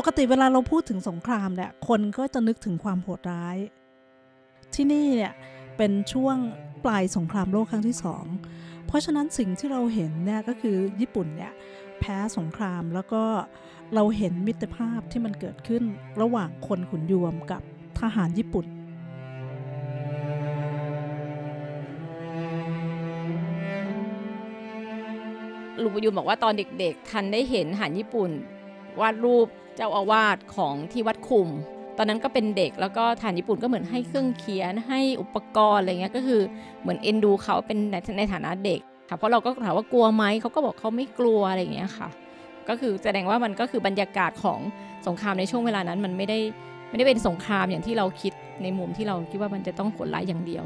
ปกติเวลาเราพูดถึงสงครามเนี่ยคนก็จะนึกถึงความโหดร้าย ที่นี่เนี่ยเป็นช่วงปลายสงครามโลกครั้งที่สองเพราะฉะนั้นสิ่งที่เราเห็นเนี่ยก็คือญี่ปุ่นเนี่ยแพ้สงครามแล้วก็เราเห็นมิตรภาพที่มันเกิดขึ้นระหว่างคนขุนยวมกับทหารญี่ปุ่นลุงปุยุบอกว่าตอนเด็กๆ ทันได้เห็นหันญี่ปุ่นวาดรูปเจ้าอาวาสของที่วัดคุมตอนนั้นก็เป็นเด็กแล้วก็ฐานญี่ปุ่นก็เหมือนให้เครื่องเขียนให้อุปกรณ์อะไรเงี้ยก็คือเหมือนเอ็นดูเขาเป็นในในฐานะเด็กค่ะเพราะเราก็ถามว่ากลัวไหมเขาก็บอกเขาไม่กลัวอะไรเงี้ยค่ะ ก็คือแสดงว่ามันก็คือบรรยากาศของสงครามในช่วงเวลานั้น มันไม่ได้ไม่ได้เป็นสงครามอย่างที่เราคิดในมุมที่เราคิดว่ามันจะต้องโหดร้ายอย่างเดียว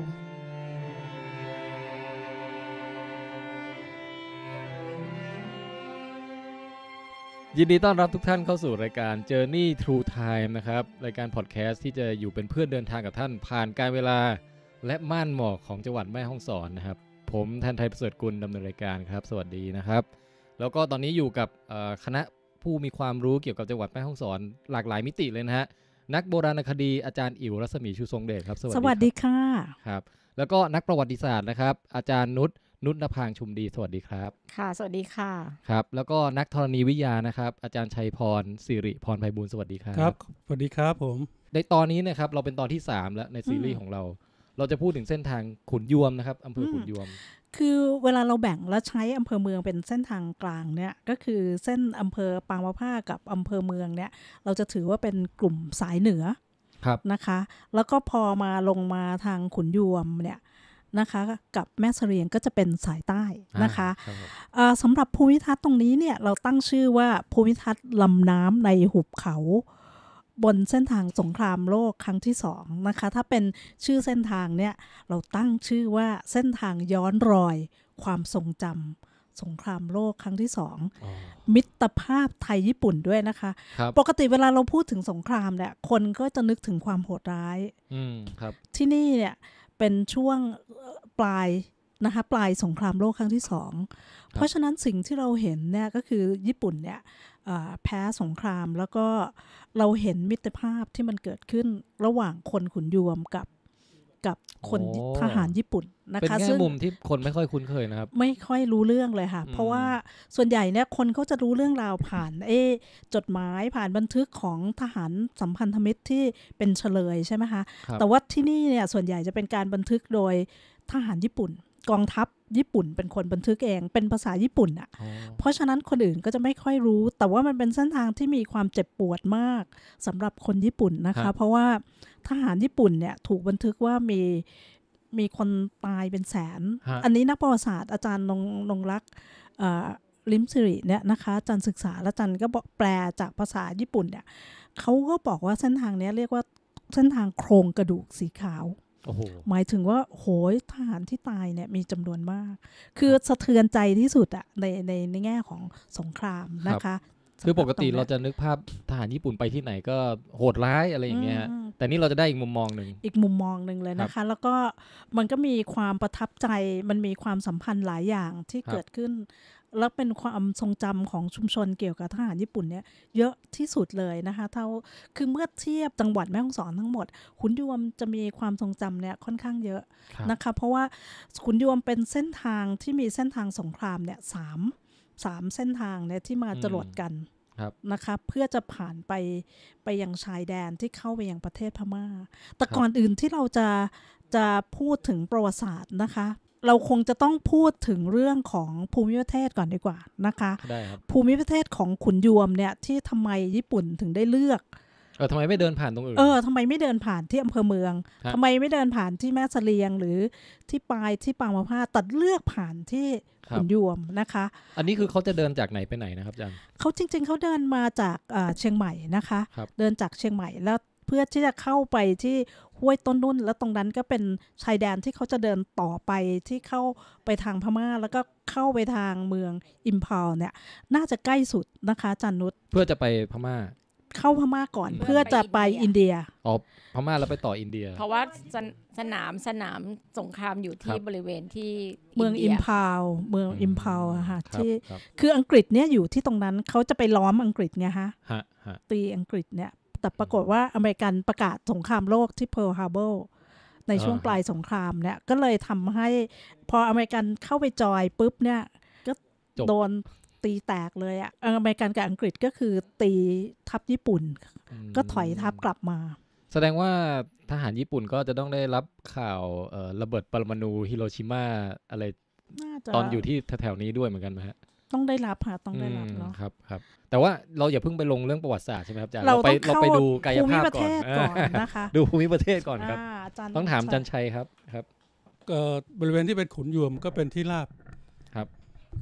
ยินดีต้อนรับทุกท่านเข้าสู่รายการ Journey Through Time นะครับรายการพอดแคสต์ที่จะอยู่เป็นเพื่อนเดินทางกับท่านผ่านการเวลาและม่านหมอกของจังหวัดแม่ฮ่องสอนนะครับผมแทนไทยประเสริฐกุลดำเนินรายการครับสวัสดีนะครับ แล้วก็ตอนนี้อยู่กับคณะผู้มีความรู้เกี่ยวกับจังหวัดแม่ฮ่องสอน หลากหลายมิติเลยนะฮะ นักโบราณคดีอาจารย์อิ๋วรัศมีชูทรงเดชครับ สวัสดีสวัสดีค่ะครับแล้วก็นักประวัติศาสตร์นะครับ อาจารย์นุชนุชนภางชุมดีสวัสดีครับ ค่ะ สวัสดีค่ะ ครับ แล้วก็นักธรณีวิทยานะครับ อาจารย์ชัยพรสิริพรไพบูลสวัสดีครับ ครับ สวัสดีครับผม ในตอนนี้นะครับเราเป็นตอนที่ 3 แล้วในซีรีส์ของเรา เราจะพูดถึงเส้นทางขุนยวมนะครับอำเภอขุนยวม คือเวลาเราแบ่งแล้วใช้อำเภอเมืองเป็นเส้นทางกลางเนี่ยก็คือเส้นอำเภอปางมะผ้ากับอำเภอเมืองเนี่ย เราจะถือว่าเป็นกลุ่มสายเหนือนะคะ แล้วก็พอมาลงมาทางขุนยวมเนี่ยนะคะกับแม่เสรียงก็จะเป็นสายใต้นะคะสำหรับภูมิทัศน์ตรงนี้เนี่ยเราตั้งชื่อว่าภูมิทัศน์ลำน้ำในหุบเขา บนเส้นทางสงครามโลกครั้งที่สองนะคะ ถ้าเป็นชื่อเส้นทางเนี่ยเราตั้งชื่อว่าเส้นทางย้อนรอยความทรงจำสงครามโลกครั้งที่สองมิตรภาพไทยญี่ปุ่นด้วยนะคะคปกติเวลาเราพูดถึงสงครามเนี่ยคนก็จะนึกถึงความโหดร้ายที่นี่เนี่ยเป็นช่วงปลาย นะคะปลายสงครามโลกครั้งที่สอง เพราะฉะนั้นสิ่งที่เราเห็นเนี่ย ก็คือญี่ปุ่นเนี่ยแพ้สงคราม แล้วก็เราเห็นมิตรภาพที่มันเกิดขึ้นระหว่างคนขุนยวมกับกับคนทหารญี่ปุ่นนะคะซึ่งมุมที่คนไม่ค่อยคุ้นเคยนะครับไม่ค่อยรู้เรื่องเลยค่ะเพราะว่าส่วนใหญ่เนี่ยคนเขาจะรู้เรื่องราวผ่านเอจดหมายผ่านบันทึกของทหารสัมพันธมิตรที่เป็นเฉลยใช่ไหมคะแต่ว่าที่นี่เนี่ยส่วนใหญ่จะเป็นการบันทึกโดยทหารญี่ปุ่นกองทัพญี่ปุ่น เป็นคนบันทึกเองเป็นภาษาญี่ปุ่นอะ่ะเพราะฉะนั้นคนอื่นก็จะไม่ค่อยรู้ แต่ว่ามันเป็นเส้นทางที่มีความเจ็บปวดมาก สำหรับคนญี่ปุ่นนะคะเพราะว่าทหารญี่ปุ่นเนี่ยถูกบันทึกว่ามีมีคนตายเป็นแสน อันนี้นักประวัติศาสตร์อาจารย์นงนงรักลิมสิริเนี่ยนะคะจันศึกษาและจันก็แปลจากภาษาญี่ปุ่นเนี่ยเขาก็บอกว่าเส้นทางนี้เรียกว่าเส้นทางโครงกระดูกสีขาวหมายถึงว่าโหยทหารที่ตายเนี่ย มีจำนวนมาก คือสะเทือนใจที่สุดอะในในในแง่ของสงครามนะคะ คือปกติเราจะนึกภาพทหารญี่ปุ่นไปที่ไหนก็โหดร้ายอะไรอย่างเงี้ยแต่นี่เราจะได้อีกมุมมองหนึ่งอีกมุมมองหนึ่งเลยนะคะ แล้วก็มันก็มีความประทับใจมันมีความสัมพันธ์หลายอย่างที่เกิดขึ้นและเป็นความทรงจำของชุมชนเกี่ยวกับทหารญี่ปุ่นเนี่ยเยอะที่สุดเลยนะคะเท่าคือเมื่อเทียบจังหวัดแม่ฮ่องสอนทั้งหมด ขุนยวมจะมีความทรงจำเนี่ยค่อนข้างเยอะนะคะเพราะว่าขุนยวมเป็นเส้นทางที่มีเส้นทางสงครามเนี่ยสามสามเส้นทางเนี่ยที่มาจรวดกันนะคะเพื่อจะผ่านไปไปยังชายแดนที่เข้าไปยังประเทศพมา่า แต่ก่อนอื่นที่เราจะจะพูดถึงประวัติศาสตร์นะคะเราคงจะต้องพูดถึงเรื่องของภูมิประเทศก่อนดีกว่านะคะภูมิประเทศของขุนยวมเนี่ยที่ทำไมญี่ปุ่นถึงได้เลือกเออทำไมไม่เดินผ่านตรงอื่นเออทำไมไม่เดินผ่านที่อำเภอเมืองทำไมไม่เดินผ่านที่แม่เสลียงหรือที่ปลายที่ปางมะพร้าตัดเลือกผ่านที่ขุนยวมนะคะ อันนี้คือเขาจะเดินจากไหนไปไหนนะครับจันเขาจริง ๆเขาเดินมาจากเชียงใหม่นะคะ เดินจากเชียงใหม่แล้วเพื่อที่จะเข้าไปที่ห้วยต้นนุ่นแล้วตรงนั้นก็เป็นชายแดนที่เขาจะเดินต่อไปที่เข้าไปทางพม่าแล้วก็เข้าไปทางเมืองอิมพอลเนี่ยน่าจะใกล้สุดนะคะจันนุชเพื่อจะไปพม่าเข้าพม่าก่อนเพื่อจะไปอินเดียอ๋อพม่าแล้วไปต่ออินเดีย เพราะว่าสนามสนามสงครามอยู่ที่บริเวณที่เมืองอิมพาวเมืองอิมพาวค่ะที่คืออังกฤษเนี่ยอยู่ที่ตรงนั้นเขาจะไปล้อมอังกฤษไงฮะตีอังกฤษเนี่ยแต่ปรากฏว่าอเมริกันประกาศสงครามโลกที่เพิร์ลฮาร์เบอร์ในช่วงปลายสงครามเนี่ยก็เลยทำให้พออเมริกันเข้าไปจอยปุ๊บเนี่ยก็โดนตีแตกเลยอะอเมริกันกับอังกฤษก็คือ ตีทับญี่ปุ่น ก็ถอยทับกลับมาแสดงว่าทหารญี่ปุ่นก็จะต้องได้รับข่าวระเบิดปรมาณูฮิโรชิมาอะไรตอนอยู่ที่แถวนี้ด้วยเหมือนกันไหมฮะต้องได้รับค่ะต้องได้รับเนาะครับครับแต่ว่าเราอย่าเพิ่งไปลงเรื่องประวัติศาสตร์ใช่ไหมครับอาจารย์เราไปเราไปดูกายภาพก่อนนะคะดูภูมิประเทศก่อนครับต้องถามจันชัยครับครับบริเวณที่เป็นขุนยวมก็เป็นที่ราบครับ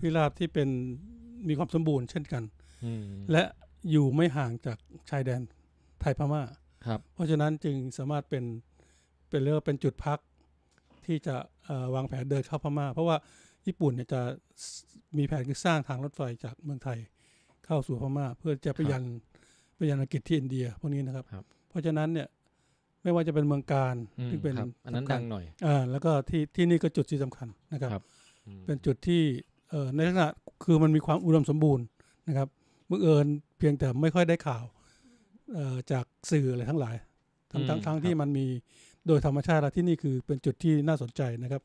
ที่ราบที่เป็นมีความสมบูรณ์ เช่นกันและอยู่ไม่ห่างจากชายแดนไทยพม่าเพราะฉะนั้นจึงสามารถเป็นเป็นเรียกเป็นจุดพักที่จะวางแผนเดินเข้าพม่าเพราะว่าญี่ปุ่นเนี่ยจะมีแผนคือสร้างทางรถไฟจากเมืองไทยเข้าสู่พม่า เพื่อจะไปยันไปยันอังกฤษที่อินเดียพวกนี้นะครับ เพราะฉะนั้นเนี่ยไม่ว่าจะเป็นเมืองการที่เป็นอันนั้นดังหน่อยอ่าแล้วก็ที่ที่นี่ก็จุดที่สำคัญนะครับเป็นจุดที่ในลักษณะคือมันมีความอุดมสมบูรณ์นะครับบังเอิญเพียงแต่ไม่ค่อยได้ข่าวจากสื่ออะไรทั้งหลายทั้งทั้งทั้งที่มันมีโดยธรรมชาติที่นี่คือเป็นจุดที่น่าสนใจนะครับ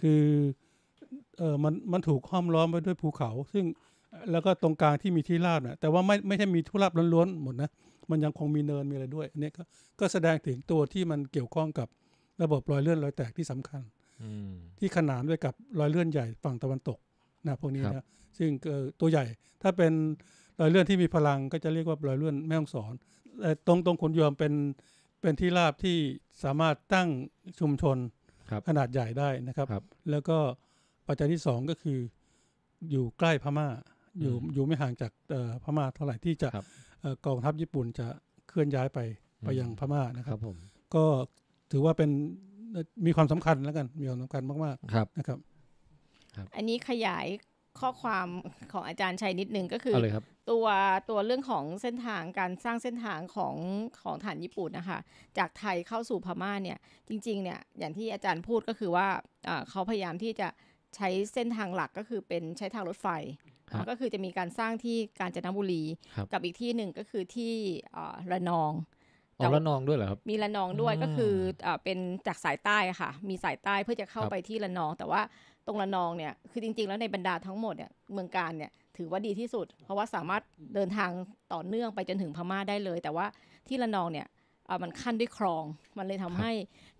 คือเออมันมันถูกห้อมล้อมไปด้วยภูเขา ซึ่งแล้วก็ตรงกลางที่มีที่ราบนะแต่ว่าไม่ไม่ใช่มีทุราบล้วนๆหมดนะมันยังคงมีเนินมีอะไรด้วยอันนี้ก็ก็แสดงถึงตัวที่มันเกี่ยวข้องกับระบบรอยเลื่อนรอยแตกที่สำคัญที่ขนานด้วยกับรอยเลื่อนใหญ่ ฝั่งตะวันตกนะพวกนี้นะซึ่งตัวใหญ่ถ้าเป็นรอยเลื่อนที่มีพลังก็จะเรียกว่ารอยเลื่อนแม่ฮ่องสอนแต่ตรงตรงขุนยอมเป็นเป็นที่ราบที่สามารถตั้งชุมชนขนาดใหญ่ได้นะครับรบแล้วก็ปัจจัยที่สองก็คือ อยู่ใกล้พมา่าอยู่อยู่ไม่ห่างจากพม่า เท่าไหร่ที่จะกองทัพญี่ปุ่นจะเคลื่อนย้ายไปไปยังพม่านะครับรบก็ถือว่าเป็นมีความสำคัญแล้วกันมีความสำคัญมากๆนะครับอันนี้ขยายข้อความของอาจารย์ชัยนิดนึงก็คืออตัวตัวเรื่องของเส้นทางการสร้างเส้นทางของของฐานญี่ปุ่นนะคะจากไทยเข้าสู่พม่าเนี่ยจริงๆเนี่ยอย่างที่อาจารย์พูดก็คือว่าเขาพยายามที่จะใช้เส้นทางหลักก็คือเป็นใช้ทางรถไฟก็คือจะมีการสร้างที่กาญจนบุรี กับอีกที่หนึ่งก็คือที่ระนองแต่ระนองด้วยเหรอครับมีระนองด้วยก็คือเป็นจากสายใต้ค่ะมีสายใต้เพื่อจะเข้าไปที่ระนองแต่ว่าตรงระนองเนี่ยคือจริงๆ แล้วในบรรดาทั้งหมดเนี่ยเมืองการเนี่ยถือว่าดีที่สุด เพราะว่าสามารถเดินทางต่อเนื่องไปจนถึงพม่าได้เลย แต่ว่าที่ระนองเนี่ยมันขั้นด้วยคลอง มันเลยทำให้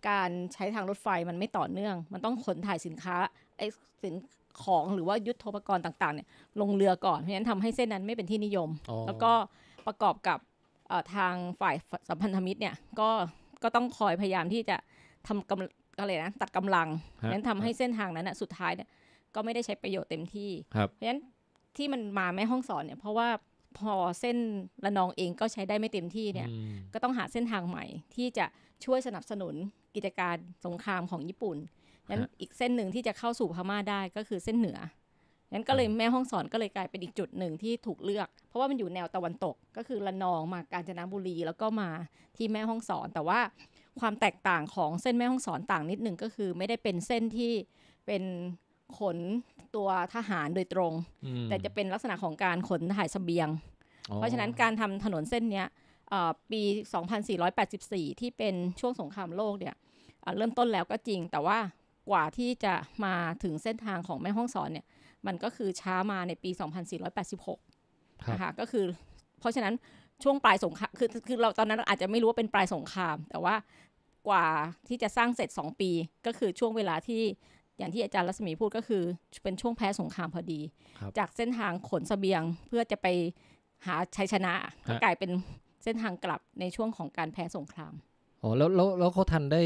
การใช้ทางรถไฟมันไม่ต่อเนื่อง มันต้องขนถ่ายสินค้าไอ้สินของหรือว่ายุทธปกรณ์ต่างๆเนี่ยลงเรือก่อนเพราะฉะนั้นทำให้เส้นนั้นไม่เป็นที่นิยม แล้วก็ประกอบกับทางฝ่ายสัมพันธมิตรเนี่ยก็ก็ต้องคอยพยายามที่จะทำกำอะไรนะตัดกำลังนั้นทำให้เส้นทางนั้นนะสุดท้ายเนี่ยก็ไม่ได้ใช้ประโยชน์เต็มที่ เพราะฉะนั้นที่มันมาแม่ห้องสอนเนี่ยเพราะว่าพอเส้นระนองเองก็ใช้ได้ไม่เต็มที่เนี่ย ก็ต้องหาเส้นทางใหม่ที่จะช่วยสนับสนุนกิจการสงครามของญี่ปุ่นนั้นอีกเส้นหนึ่งที่จะเข้าสู่พม่าได้ก็คือเส้นเหนือนั้นก็เลยแม่ห้องสอนก็เลยกลายเป็นอีกจุดหนึ่งที่ถูกเลือก เพราะว่ามันอยู่แนวตะวันตกก็คือระนองมากาญจนบุรีแล้วก็มาที่แม่ห้องสอนแต่ว่าความแตกต่างของเส้นแม่ห้องสอนต่างนิดหนึ่งก็คือไม่ได้เป็นเส้นที่เป็นขนตัวทหารโดยตรง แต่จะเป็นลักษณะของการขนถ่ายสเสบียง เพราะฉะนั้นการทำถนนเส้นนี้ปี 2484 ที่เป็นช่วงสงครามโลกเนี่ยเริ่มต้นแล้วก็จริง แต่ว่ากว่าที่จะมาถึงเส้นทางของแม่ห้องสอนเนี่ยมันก็คือช้ามาในปี 2486 นะคะก็คือ เพราะฉะนั้นช่วงปลายสงครามคือคือเราตอนนั้นอาจจะไม่รู้ว่าเป็นปลายสงครามแต่ว่ากว่าที่จะสร้างเสร็จ 2 ปีก็คือช่วงเวลาที่อย่างที่อาจารย์รัศมีพูดก็คือ เป็นช่วงแพ้สงครามพอดี จากเส้นทางขนสเสบียงเพื่อจะไปหาชัยชนะก็กลายเป็นเส้นทางกลับในช่วงของการแพ้สงครามอ๋อแล้วแล้วแล้วเขาทันได้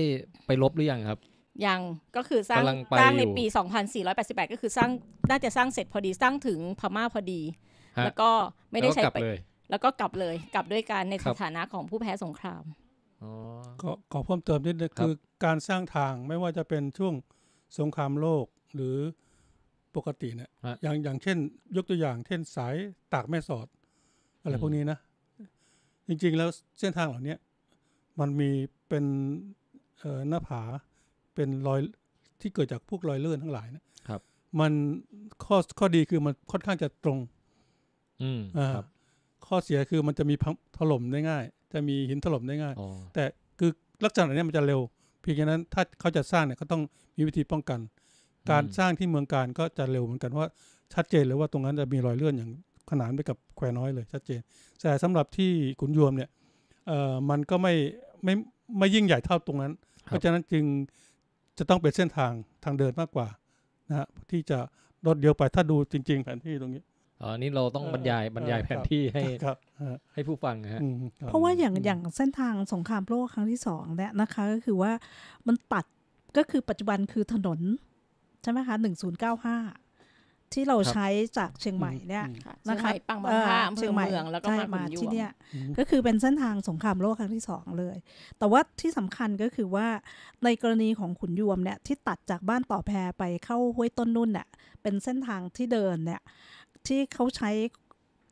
ไปลบหรือยังครับยังก็คือสร้างสร้างในปี 2488 ก็คือสร้างน่าจะสร้างเสร็จพอดีสร้างถึงพม่าพอดี แล้วก็ไม่ได้ใช้ไป แล้วก็กลับเลยกลับด้วยการในสถานะของผู้แพ้สงครามก็ขอเพิ่มเติมนิดนึงคือการสร้างทางไม่ว่าจะเป็นช่วงสงครามโลกหรือปกติเนี่ยอย่างอย่างเช่นยกตัวอย่าง เช่นสายตากแม่สอด อะไรพวกนี้นะจริงๆแล้วเส้นทางเหล่านี้มันมีเป็นหน้าผาเป็นรอยที่เกิดจากพวกรอยเลื่อนทั้งหลายนะครับ มันข้อข้อดีคือมันค่อนข้างจะตรง อืมอ่าข้อเสียคือมันจะมีถล่มได้ง่ายจะมีหินถล่มได้ง่าย แต่คือลักษณะนี้มันจะเร็ว เพียงแค่นั้นถ้าเขาจะสร้างเนี่ยเขาต้องมีวิธีป้องกัน การสร้างที่เมืองการก็จะเร็วเหมือนกันว่าชัดเจนเลยว่าตรงนั้นจะมีรอยเลื่อนอย่างขนานไปกับแควน้อยเลย ชัดเจน แต่สำหรับที่ขุนยวมเนี่ยมันก็ไม่ไม่ไม่ยิ่งใหญ่เท่าตรงนั้นเพราะฉะนั้นจึงจะต้องเป็นเส้นทางทางเดินมากกว่านะฮะที่จะรถเดียวไปถ้าดูจริง ๆ แผนที่ตรงนี้อ๋อนี่เราต้องบรรยายบรรยายแผนที่ให้ให้ผู้ฟังฮะเพราะว่าอย่างอย่างเส้นทางสงครามโลกครั้งที่สองเนี่ยนะคะก็คือว่ามันตัดก็คือปัจจุบันคือถนนใช่ไหมคะหนึ่งศูนย์เก้าห้าที่เราใช้จากเชียงใหม่เนี่ยนะคะปังบางาเชียงใหม่แล้วก็มาที่เนี่ยก็คือเป็นเส้นทางสงครามโลกครั้งที่สองเลย แต่ว่าที่สำคัญก็คือว่าในกรณีของขุนยวมเนี่ยที่ตัดจากบ้านต่อแพรไปเข้าห้วยต้นนุ่นเนี่ยเป็นเส้นทางที่เดินเนี่ยที่เขาใช้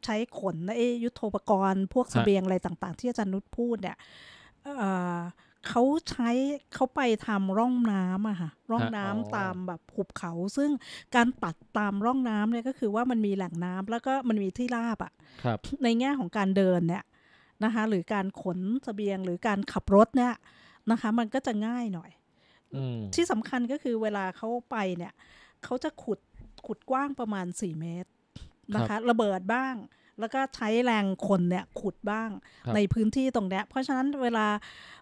ใช้ขนไอ้ยุทโธปกรณ์พวกสเสบียงอะไรต่าง ๆ ที่อาจารย์นุชพูดเนี่ยเขาใช้เขาไปทำร่องน้ำอะค่ะร่องน้ำตามแบบหุบเขา ซึ่งการตัดตามร่องน้ำเนี่ยก็คือว่ามันมีแหล่งน้ำแล้วก็มันมีที่ราบอะในแง่ของการเดินเนี่ยนะคะหรือการขนสเสบียงหรือการขับรถเนี่ยนะคะ มันก็จะง่ายหน่อยอที่สำคัญก็คือเวลาเขาไปเนี่ยเขาจะขุดขุดกว้างประมาณสี่เมตรนะคะระเบิดบ้างแล้วก็ใช้แรงคนเนี่ยขุดบ้างในพื้นที่ตรงนี้เพราะฉะนั้นเวลา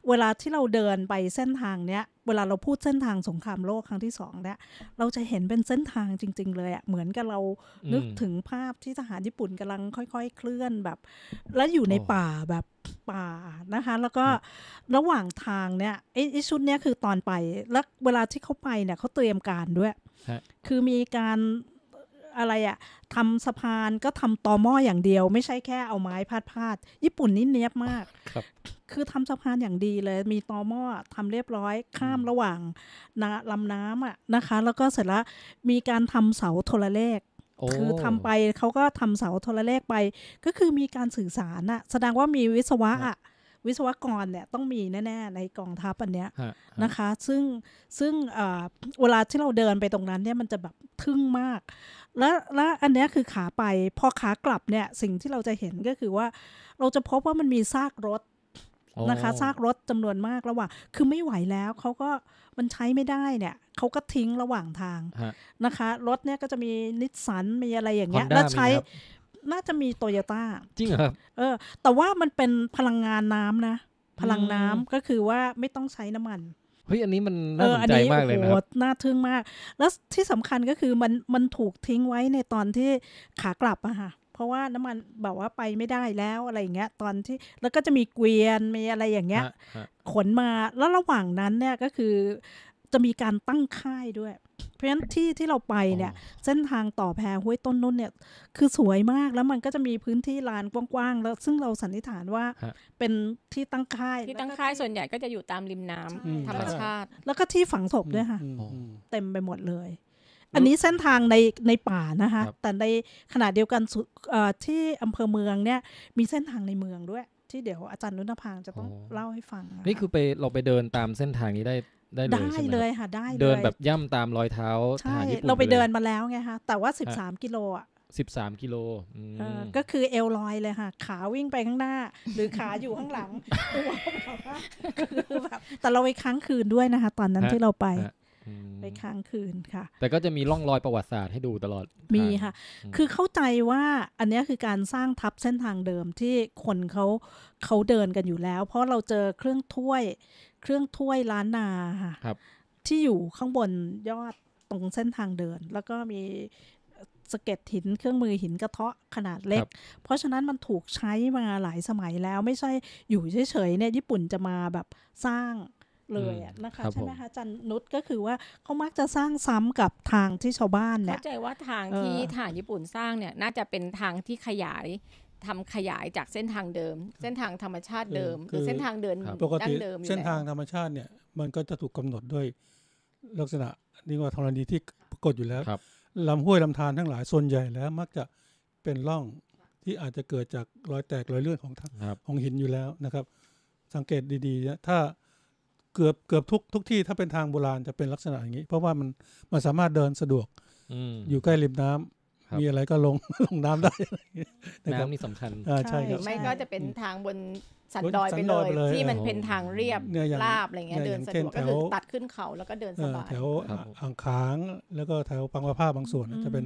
เวลาที่เราเดินไปเส้นทางเนี้ย เวลาเราพูดเส้นทางสงครามโลกครั้งที่สองเนี่ยเราจะเห็นเป็นเส้นทางจริง ๆ เลยอะ่ะเหมือนกับเรานึกถึงภาพที่ทหารญี่ปุ่นกำลังค่อย ๆ เคลื่อนแบบ และอยู่ในป่าแบบป่านะคะ แล้วก็ระหว่างทางเนี่ยไอ้ชุดเนี้ยคือตอนไปแล้วเวลาที่เขาไปเนี่ยเขาเตรียมการด้วยคือมีการอะไรอะ่ะทำสะพานก็ทำตอหม้ออย่างเดียวไม่ใช่แค่เอาไม้พาดพาดญี่ปุ่นนี่เนี้ยบมากครับ คือทำสะพานอย่างดีเลย มีตอหม้อทำเรียบร้อยข้ามระหว่างนาลำน้ำอ่ะนะคะ แล้วก็เสร็จละมีการทำเสาโทรเลข คือทำไปเขาก็ทำเสาโทรเลขไป ก็คือมีการสื่อสารอะแสดงว่ามีวิศวะอะวิศวกรเนี่ยต้องมีแน่ๆ ในกองทัพอันเนี้ยนะคะ ซึ่งซึ่งเวลาที่เราเดินไปตรงนั้นเนี่ยมันจะแบบทึ่งมากและและอันเนี้ยคือขาไปพอขากลับเนี่ยสิ่งที่เราจะเห็นก็คือว่า เราจะพบว่ามันมีซากรถนะคะซากรถจำนวนมากระหว่างคือไม่ไหวแล้วเขาก็มันใช้ไม่ได้เนี่ยเขาก็ทิ้งระหว่างทางนะคะ รถเนี่ยก็จะมีนิสสันมีอะไรอย่างเงี้ย แล้วใช้น่าจะมีโตโยต้าจริงเหรอเออ แต่ว่ามันเป็นพลังงานน้ำนะพลังน้ำก็คือว่าไม่ต้องใช้น้ำมันเฮ้ยอันนี้มันน่าสนใจมากเลยนะครับน่าทึ่งมาก แล้วที่สำคัญก็คือมันมันถูกทิ้งไว้ในตอนที่ขากลับอะค่ะเพราะว่าน้ำมันแบบว่าไปไม่ได้แล้วอะไรอย่างเงี้ย ตอนที่แล้วก็จะมีเกวียนมีอะไรอย่างเงี้ย ขนมาแล้วระหว่างนั้นเนี่ยก็คือจะมีการตั้งค่ายด้วยเพราะฉะนั้นที่ที่เราไปเนี่ยเส้นทางต่อแพห้วยต้นนุ่นเนี่ยคือสวยมากแล้วมันก็จะมีพื้นที่ลานกว้างๆแล้วซึ่งเราสันนิษฐานว่าเป็นที่ตั้งค่ายที่ตั้งค่ายส่วนใหญ่ก็จะอยู่ตามริมน้ำธรรมชาติ แล้วก็ที่ฝังศพด้วยค่ะเต็มไปหมดเลย อันนี้เส้นทางในในป่านะคะแต่ในขณะเดียวกันที่อำเภอเมืองเนี่ยมีเส้นทางในเมืองด้วย ที่เดี๋ยวอาจารย์นุนพางจะต้องเล่าให้ฟังนี่คือไปเราไปเดินตามเส้นทางนี้ได้ได้เลยได้เลยค่ะได้เดินแบบย่ำตามรอยเท้าใช่เราไปเดินมาแล้วไงคะแต่ว่า13กิโลอ่ะสิบสามกิโลก็คือเอลลอยเลยค่ะ ขาวิ่งไปข้างหน้า หรือขาอยู่ข้างหลังตัวคือแบบแต่เราไปค้างคืนด้วยนะคะ ตอนนั้นที่เราไปไปค้างคืนค่ะ แต่ก็จะมีร่องรอยประวัติศาสตร์ให้ดูตลอด มีค่ะ คือเข้าใจว่าอันนี้คือการสร้างทับเส้นทางเดิมที่คนเขาเขาเดินกันอยู่แล้ว เพราะเราเจอเครื่องถ้วยเครื่องถ้วยล้านนาค่ะที่อยู่ข้างบนยอดตรงเส้นทางเดิน แล้วก็มีสเก็ตหินเครื่องมือหินกระเทาะขนาดเล็ก เพราะฉะนั้นมันถูกใช้มาหลายสมัยแล้วไม่ใช่อยู่เฉยๆเนี่ยญี่ปุ่นจะมาแบบสร้างเลยนะคะใช่ไหมคะจันนุชก็คือว่าเขามักจะสร้างซ้ำกับทางที่ชาวบ้านเนี่ยเข้าใจว่าทางที่ฐานญี่ปุ่นสร้างเนี่ยน่าจะเป็นทางที่ขยายทำขยายจากเส้นทางเดิม เส้นทางธรรมชาติเดิม คือเส้นทางเดินปกติเส้นทางธรรมชาติเนี่ยมันก็จะถูกกาหนดด้วยลักษณะ นี่ว่าธรณีที่ปรากฏอยู่แล้วลำห้วยลำธารทั้งหลายส่วนใหญ่แล้วมักจะเป็นร่องที่อาจจะเกิดจากรอยแตกรอยเลื่อนของของหินอยู่แล้วนะครับ สังเกตดีๆนถ้าเกือบเกือบทุกทุกที่ถ้าเป็นทางโบราณจะเป็นลักษณะอย่างนี้ เพราะว่ามันมันสามารถเดินสะดวกอยู่ใกล้ริมน้ำมีอะไรก็ลงลงน้ำได้น้ำนี่สำคัญใช่ไม่ก็จะเป็นทางบนสันดอยไปเลยที่มันเป็นทางเรียบราบอะไรเงี้ยเดินสะดวกก็คือตัดขึ้นเขาแล้วก็เดินสบายแถวอ่างค้างแล้วก็แถวปังวะผ้าบางส่วนจะเป็น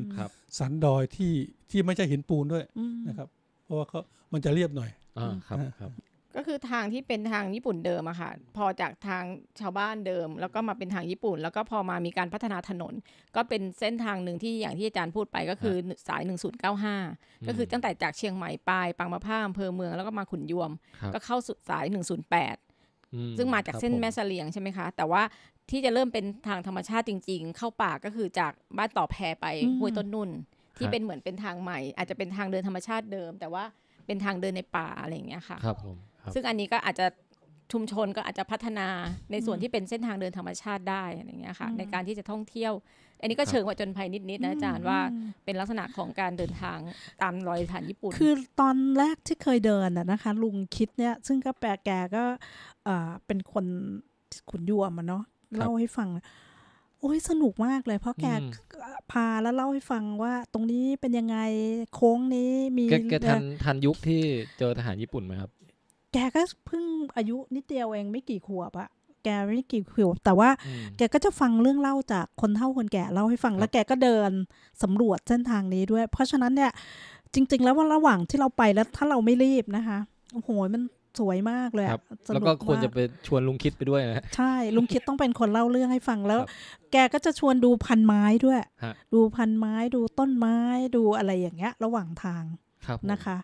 สันดอยที่ที่ไม่ใช่หินปูนด้วยนะครับ เพราะว่าเขามันจะเรียบหน่อยอ่าครับก็คือทางที่เป็นทางญี่ปุ่นเดิมอะค่ะพอจากทางชาวบ้านเดิม แล้วก็มาเป็นทางญี่ปุ่น แล้วก็พอมามีการพัฒนาถนนก็เป็นเส้นทางหนึ่งที่อย่างที่อาจารย์พูดไปก็คือสาย1095ก็คือตั้งแต่จากเชียงใหม่ไปปางมะพ่้าอำเภอเมืองแล้วก็มาขุนยวม ก็เข้าสุดสาย 108 ซึ่งมาจากเส้นแม่เสลียงใช่ไหมคะ แต่ว่าที่จะเริ่มเป็นทางธรรมชาติจริงๆ เข้าป่าก็คือจากบ้านต่อแพไปห้วยต้นนุ่น ที่เป็นเหมือนเป็นทางใหม่ อาจจะเป็นทางเดินธรรมชาติเดิม แต่ว่าเป็นทางเดินในป่าอะไรอย่างเงี้ยค่ะครับผมซึ่งอันนี้ก็อาจจะชุมชนก็อาจจะพัฒนาในส่วนที่เป็นเส้นทางเดินธรรมชาติได้อะไรเงี้ยค่ะในการที่จะท่องเที่ยว อันนี้ก็เชิงว่าจนภัยนิดๆนะอาจารย์ว่าเป็นลักษณะของการเดินทางตามรอยฐานญี่ปุ่น คือตอนแรกที่เคยเดินนะคะ ลุงคิดเนี่ยซึ่งก็แปลแกก็เป็นคนขุนยวมาเนาะเล่าให้ฟังโอ้ยสนุกมากเลยเพราะแกพาแล้วเล่าให้ฟังว่า ตรงนี้เป็นยังไงโค้งนี้มีแกทันทันยุคที่เจอทหารญี่ปุ่นไหมครับแกก็เพิ่งอายุนิดเดียวเองไม่กี่ขวบอะแกไม่กี่ขวบแต่ว่าแกก็จะฟังเรื่องเล่าจากคนเฒ่าคนแก่เล่าให้ฟังแล้วแกก็เดินสำรวจเส้นทางนี้ด้วย เพราะฉะนั้นเนี่ยจริง ๆ แล้วว่าระหว่างที่เราไปแล้วถ้าเราไม่รีบนะคะโอ้โหมันสวยมากเลยแล้วก็ควรจะไปชวนลุงคิดไปด้วยนะใช่ลุงคิดต้องเป็นคนเล่าเรื่องให้ฟังแล้ว แกก็จะชวนดูพันไม้ด้วยดูพันไม้ดูต้นไม้ดูอะไรอย่างเงี้ย ระหว่างทางนะคะ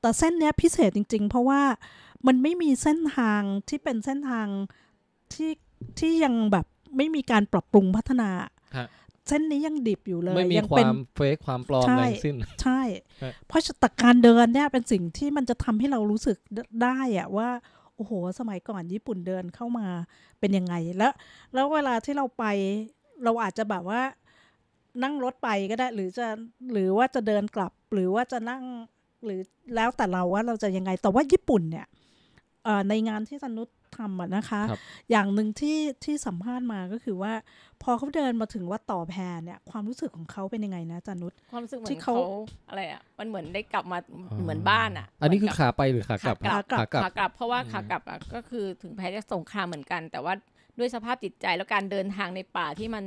แต่เส้นเนี้ยพิเศษจริง ๆ เพราะว่ามันไม่มีเส้นทางที่เป็นเส้นทาง ที่ที่ยังแบบไม่มีการปรับปรุงพัฒนาเส้นนี้ยังดิบอยู่เลยไม่มีความเฟกความปลอมอะไรสิ้น ใช่ เพราะตะการเดินเนี่ยเป็นสิ่งที่มันจะทำให้เรารู้สึกได้อะว่าโอ้โหสมัยก่อนญี่ปุ่นเดินเข้ามาเป็นยังไง แล้วแล้วเวลาที่เราไปเราอาจจะแบบว่านั่งรถไปก็ได้หรือจะหรือว่าจะเดินกลับหรือว่าจะนั่งหรือแล้วแต่เราว่าเราจะยังไงแต่ว่าญี่ปุ่นเนี่ยในงานที่สนุษทำนะนะคะ อย่างหนึ่งที่ที่สัมภาษณ์มาก็คือว่า พอเขาเดินมาถึงวัดต่อแพรเนี่ยความรู้สึกของเขาเป็นยังไงนะจันนุชความรู้สึกเหมือนเขาอะไรอะมันเหมือนได้กลับมาเหมือนบ้านอะอันนี้คือขาไปหรือขากลับขากลับขากลับเพราะว่าขากลับอ่ะก็คือถึงแพรจะส่งขาเหมือนกัน แต่ว่าด้วยสภาพจิตใจแล้วการเดินทางในป่าที่มัน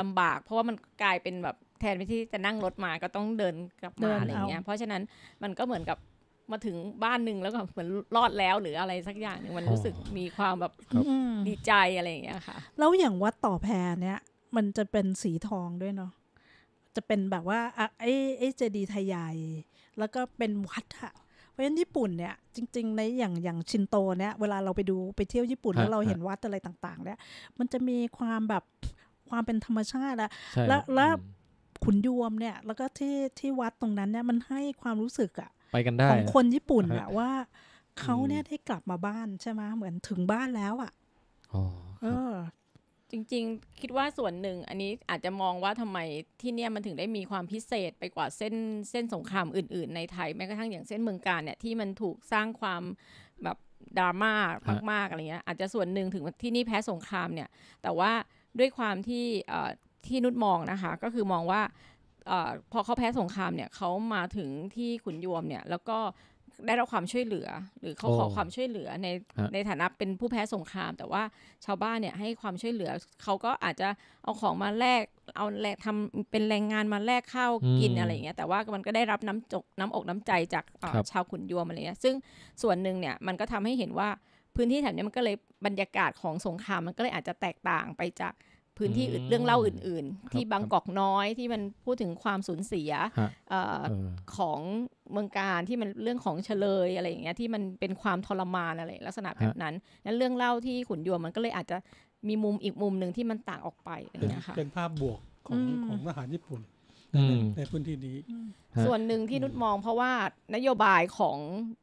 ลำบาก เพราะว่ามันกลายเป็นแบบแทนที่จะนั่งรถมาก็ต้องเดินกลับมาอะไรเงี้ยเพราะฉะนั้นมันก็เหมือนกับมาถึงบ้านหนึ่งแล้วก็เหมือนรอดแล้วหรืออะไรสักอย่างหนึ่งมันรู้สึกมีความแบบดีใจอะไรอย่างเงี้ยค่ะ แล้วอย่างวัดต่อแพรเนี่ย มันจะเป็นสีทองด้วยเนาะจะเป็นแบบว่าไอ้เจดีย์ไทยใหญ่แล้วก็เป็นวัดค่ะเพราะฉะนั้นญี่ปุ่นเนี่ย จริง ๆ ในอย่างอย่างชินโตเนี่ยเวลาเราไปดูไปเที่ยวญี่ปุ่นแล้วเราเห็นวัดอะไรต่างๆ เนี่ย มันจะมีความแบบความเป็นธรรมชาติะแล้วแล้วขุนยวมเนี่ย แล้วก็ที่ที่วัดตรงนั้นเนี่ยมันให้ความรู้สึกอะไปกันได้ของคนญี่ปุ่นอะว่าเขาเนี่ยได้กลับมาบ้านใช่ไหมเหมือนถึงบ้านแล้วอ่ะเออ จริงๆคิดว่าส่วนหนึ่งอันนี้อาจจะมองว่าทำไมที่เนี่ยมันถึงได้มีความพิเศษไปกว่าเส้นเส้นสงครามอื่นๆ ในไทยแม้กระทั่งอย่างเส้นเมืองการเนี่ยที่มันถูกสร้างความแบบดราม่ามากๆอะไรเงี้ยอาจจะส่วนหนึ่งถึงที่นี่แพ้สงครามเนี่ย แต่ว่าด้วยความที่ที่นุชมองนะคะ ก็คือมองว่าพอเขาแพ้สงครามเนี่ยเขามาถึงที่ขุนยวมเนี่ยแล้วก็ได้รับความช่วยเหลือ หรือเขาขอความช่วยเหลือในในฐานะเป็นผู้แพ้สงคราม แต่ว่าชาวบ้านเนี่ยให้ความช่วยเหลือเขาก็อาจจะเอาของมาแลกเอาแลกทำเป็นแรงงานมาแลกข้าวกินอะไรอย่างเงี้ยแต่ว่ามันก็ได้รับน้ำจกน้ำอกน้ำใจจากชาวขุนยวมอะไรเงี้ยซึ่งส่วนหนึ่งเนี่ยมันก็ทำให้เห็นว่าพื้นที่แถบนี้มันก็เลยบรรยากาศของสงครามมันก็เลยอาจจะแตกต่างไปจากพื้นที่เรื่องเล่าอื่น ๆ ที่บางกอกน้อยที่มันพูดถึงความสูญเสียของเมืองการที่มันเรื่องของเฉลยอะไรอย่างเงี้ยที่มันเป็นความทรมานอะไรลักษณะแบบนั้นนั้น เรื่องเล่าที่ขุนยวมมันก็เลยอาจจะมีมุมอีกมุมหนึ่งที่มันต่างออกไปอย่างเงี้ยค่ะเป็นภาพบวกของของทหารญี่ปุ่นในพื้นที่นี้ส่วนหนึ่งที่นุชมองเพราะว่านโยบายของ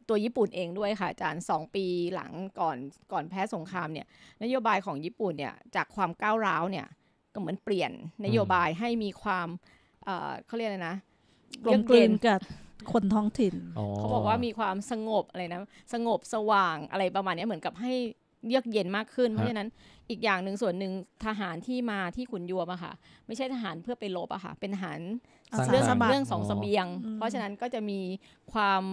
ตัวญี่ปุ่นเองด้วยค่ะอาจารย์สองปีหลังก่อนก่อนแพ้สงครามเนี่ยนโยบายของญี่ปุ่นเนี่ยจากความก้าวร้าวเนี่ย ก็เหมือนเปลี่ยน นโยบายให้มีความเขาเรียกอะไรนะกลมกลืนกับคนท้องถิ่นเขาบอกว่ามีความสงบอะไรนะสงบสว่างอะไรประมาณนี้เหมือนกับใหเยือกเย็นมากขึ้นเพราะฉะนั้นอีกอย่างหนึ่งส่วนหนึ่งทหารที่มาที่ขุนยวมอะค่ะไม่ใช่ทหารเพื่อไปลบอะค่ะเป็นทหารเรื่องเรื่องสองสเบียง เพราะฉะนั้นก็จะมีความ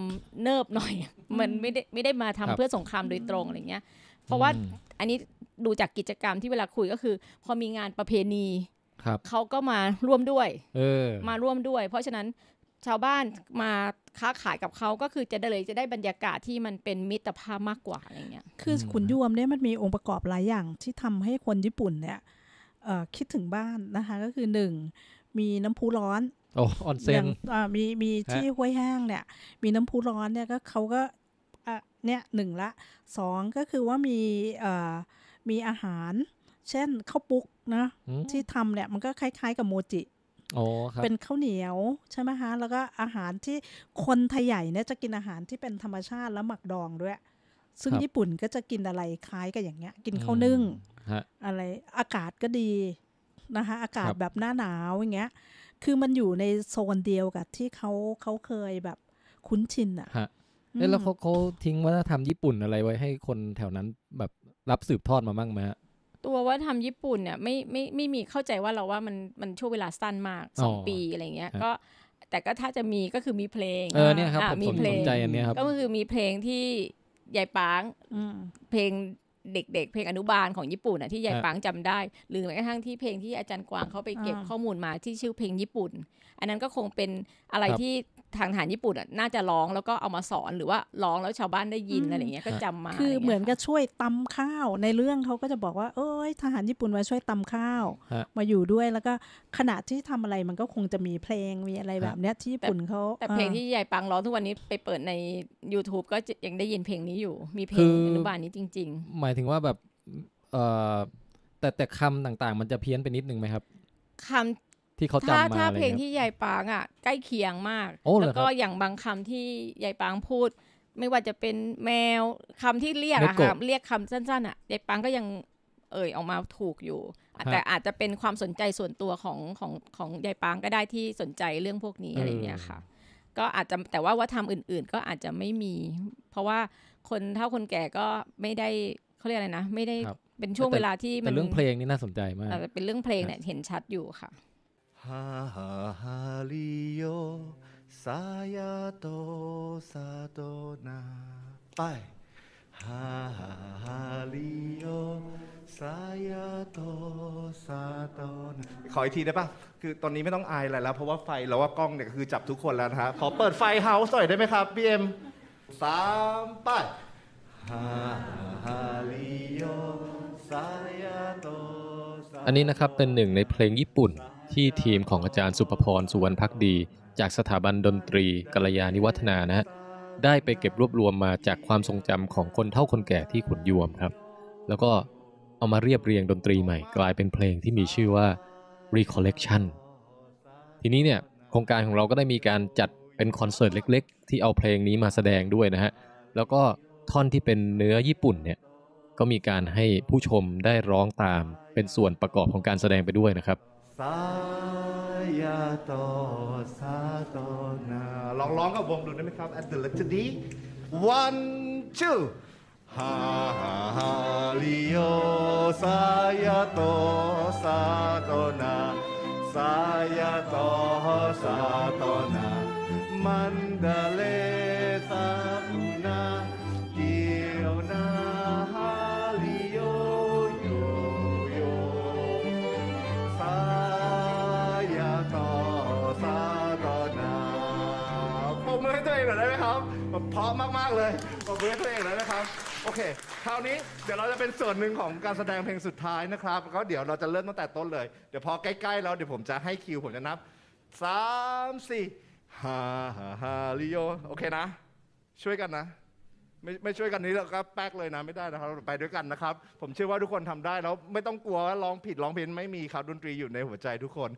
เนิบหน่อย มันไม่ได้ไม่ได้มาทำเพื่อสงครามโดยตรงอะไรเงี้ยเพราะว่าอันนี้ดูจากกิจกรรมที่เวลาคุยก็คือพอมีงานประเพณีเขาก็มาร่วมด้วยมาร่วมด้วย เพราะฉะนั้นชาวบ้านมาค้าขายกับเขาก็คือจะได้เลยจะได้บรรยากาศที่มันเป็นมิตรภาพมากกว่าอะไรเงี้ยคือขุนยวมเนี่ยมันมีองค์ประกอบหลายอย่างที่ทำให้คนญี่ปุ่นเนี่ยคิดถึงบ้านนะคะก็คือหนึ่งมีน้ำพุร้อนโอ้ออนเซ็นมีมีที่ห้วยแห้งเนี่ย มีน้ำพุร้อนเนี่ยก็เขาก็เนี่ยหนึ่งละสองก็คือว่ามีมีอาหารเช่นข้าวปุกนะที่ทำเนี่ยมันก็คล้ายๆกับโมจิเป็นข้าวเหนียวใช่ไหมคะแล้วก็อาหารที่คนไทยใหญ่เนี่ยจะกินอาหารที่เป็นธรรมชาติแล้วหมักดองด้วย ซึ่งญี่ปุ่นก็จะกินอะไรคล้ายกับอย่างเงี้ย กินข้าวนึ่งอะไรอากาศก็ดีนะคะอากาศแบบหน้าหนาวอย่างเงี้ยคือมันอยู่ในโซนเดียวกับที่เขาเขาเคยแบบคุ้นชินอะ่ะแล้วเขาเขาทิ้งวัฒนธรรมญี่ปุ่นอะไรไว้ให้คนแถวนั้นแบบรับสืบทอดมาบ้างไหมฮะตัวว่าทำญี่ปุ่นเนี่ยไม่ไม่ไม่มีเข้าใจว่าเราว่ามันมันช่วงเวลาสั้นมากสองปีอะไรเงี้ยก็แต่ก็ถ้าจะมีก็คือมีเพลงเออเนี่ยครับผมสนใจอันนี้ครับก็คือมีเพลงที่ยายปังเพลงเด็กๆเพลงอนุบาลของญี่ปุ่นอ่ะที่ยายปังจำได้ หรือแม้กระทั่งที่เพลงที่อาจารย์กวางเขาไปเก็บข้อมูลมาที่ชื่อเพลงญี่ปุ่น อันนั้นก็คงเป็นอะไรที่ทางทหารญี่ปุ่นน่าจะร้องแล้วก็เอามาสอนหรือว่า ร้องแล้วชาวบ้านได้ยินอะไรเงี้ยก็จำมา คือเหมือนกับช่วยตำข้าวในเรื่องเขาก็จะบอกว่าเอ้ยทหารญี่ปุ่นมาช่วยตำข้าวมาอยู่ด้วยแล้วก็ขณะที่ทำอะไรมันก็คงจะมีเพลง มีอะไรแบบเนี้ยที่ญี่ปุ่นเขา แต่เพลงที่ใหญ่ปังร้องทุกวันนี้ไปเปิดใน YouTube ก็ยังได้ยินเพลงนี้อยู่มีเพลงอนุบาลนี้จริง ๆ หมายถึงว่าแบบเออแต่แต่คำต่างๆ มันจะเพี้ยนไปนิดนึงไหมครับคำที่เขาจำมาถ้าถ้าเพลงที่ยายปางอ่ะใกล้เคียงมากแล้วก็อย่างบางคำที่ยายปางพูด ไม่ว่าจะเป็นแมวคำที่เรียกอะค่ะเรียกคำสั้นๆอ่ะยายปางก็ยังเอ่ยออกมาถูกอยู่แต่อาจจะเป็นความสนใจส่วนตัวของของของยายปางก็ได้ที่สนใจเรื่องพวกนี้อะไรเงี้ยค่ะ ก็อาจจะแต่ว่าวัฒนธรรมอื่นๆก็อาจจะไม่มี เพราะว่าคนเท่าคนแก่ก็ไม่ได้เขาเรียกอะไรนะไม่ได้เป็นช่วงเวลาที่มันเรื่องเพลงนี่น่าสนใจมากเป็นเรื่องเพลงเนี่ยเห็นชัดอยู่ค่ะาลิโยสายโตซาโตนาไปฮาฮาลิโยสายโตซาโตนาขออีกทีได้ปะคือตอนนี้ไม่ต้องอายอะไรแล้ว เพราะว่าไฟเราว่ากล้องเนี่ยคือจับทุกคนแล้วนะฮะขอเปิดไฟเฮาส์หน่อยได้ไหมครับพี่เอ็มสามไปฮาลิโยซายาโตอันนี้นะครับเป็นหนึ่งในเพลงญี่ปุ่นที่ทีมของอาจารย์สุภพรสุวรรณพักดี จากสถาบันดนตรีกัลยาณิวัฒนานะฮะ ได้ไปเก็บรวบรวมมาจากความทรงจำของคนเท่าคนแก่ที่ขุนยวมครับ แล้วก็เอามาเรียบเรียงดนตรีใหม่กลายเป็นเพลงที่มีชื่อว่า Recollection ทีนี้เนี่ย โครงการของเราก็ได้มีการจัดเป็นคอนเสิร์ตเล็กๆ ที่เอาเพลงนี้มาแสดงด้วยนะฮะแล้วก็ท่อนที่เป็นเนื้อญี่ปุ่นเนี่ยก็มีการให้ผู้ชมได้ร้องตามเป็นส่วนประกอบของการแสดงไปด้วยนะครับสายาโตสาโตนาลองร้องกับวงดูได้ไหมครับ at the letter D one two ฮาฮาลิโอสายาโตสาโตนาสายาโตสาโตนามันดาเลสาหน่อยได้ไหมครับแบบเพราะมากๆเลยปรบมือให้ตัวเองหน่อยนะ้ครับโอเคคราวนี้เดี๋ยวเราจะเป็นส่วนหนึ่งของการแสดงเพลงสุดท้ายนะครับก็เดี๋ยวเราจะเริ่มตั้งแต่ต้นเลยเดี๋ยวพอใกล้ๆแล้วเดี๋ยวผมจะให้คิวผมจะนับสามสี่ฮ่าฮ่าฮาลิโยโอเคนะ ช่วยกันนะ ไม่ไม่ช่วยกันนี้เราก็แป๊กเลยนะไม่ได้นะครับไปด้วยกันนะครับผมเชื่อว่าทุกคนทำได้แล้วไม่ต้องกลัวว่าร้องผิดร้องเพี้ยนไม่มีครับดนตรีอยู่ในหัวใจทุกคน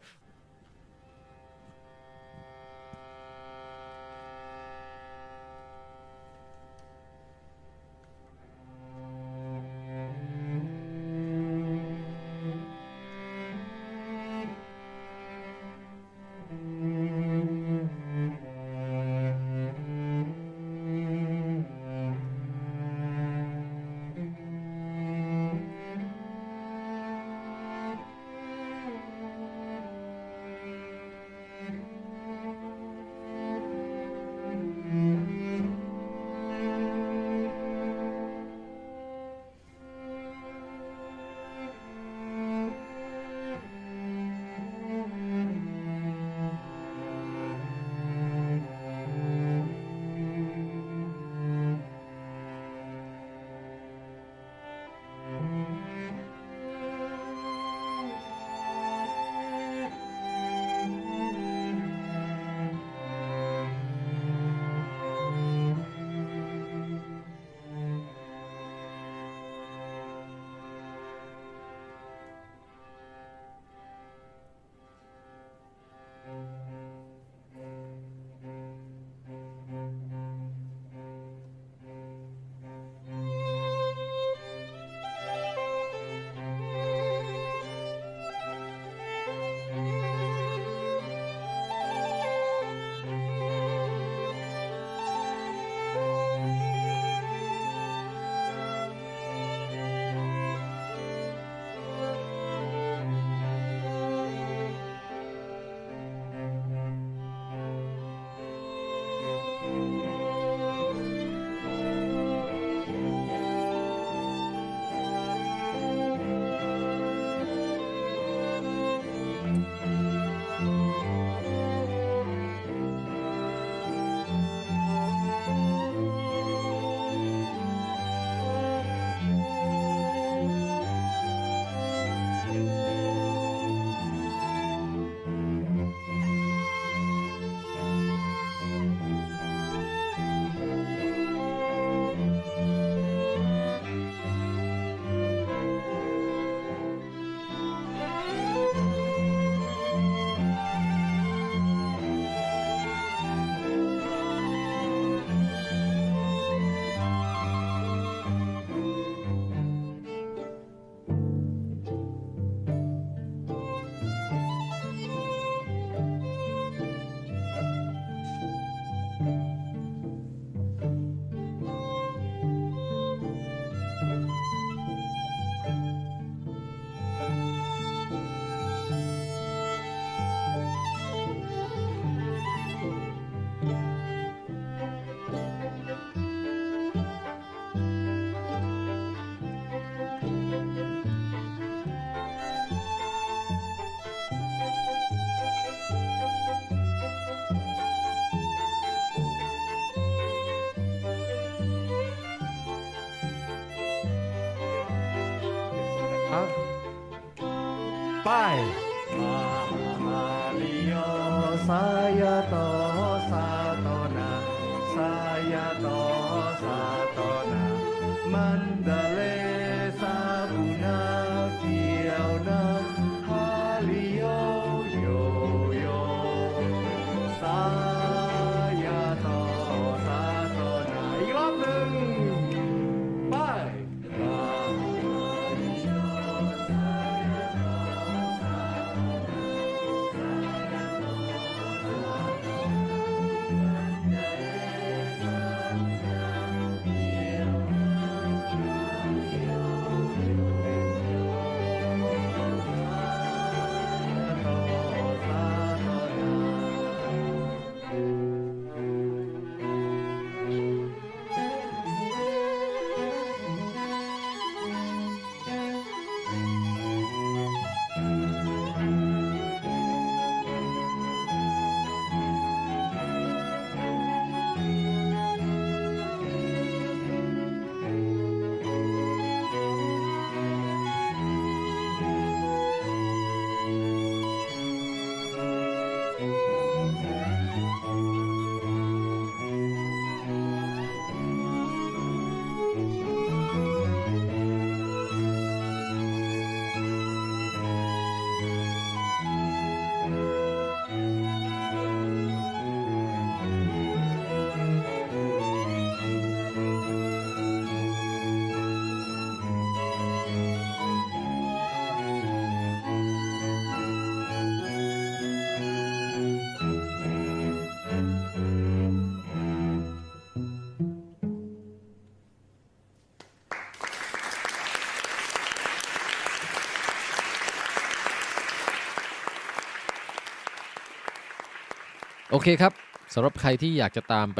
โอเคครับสำหรับใครที่อยากจะตามไป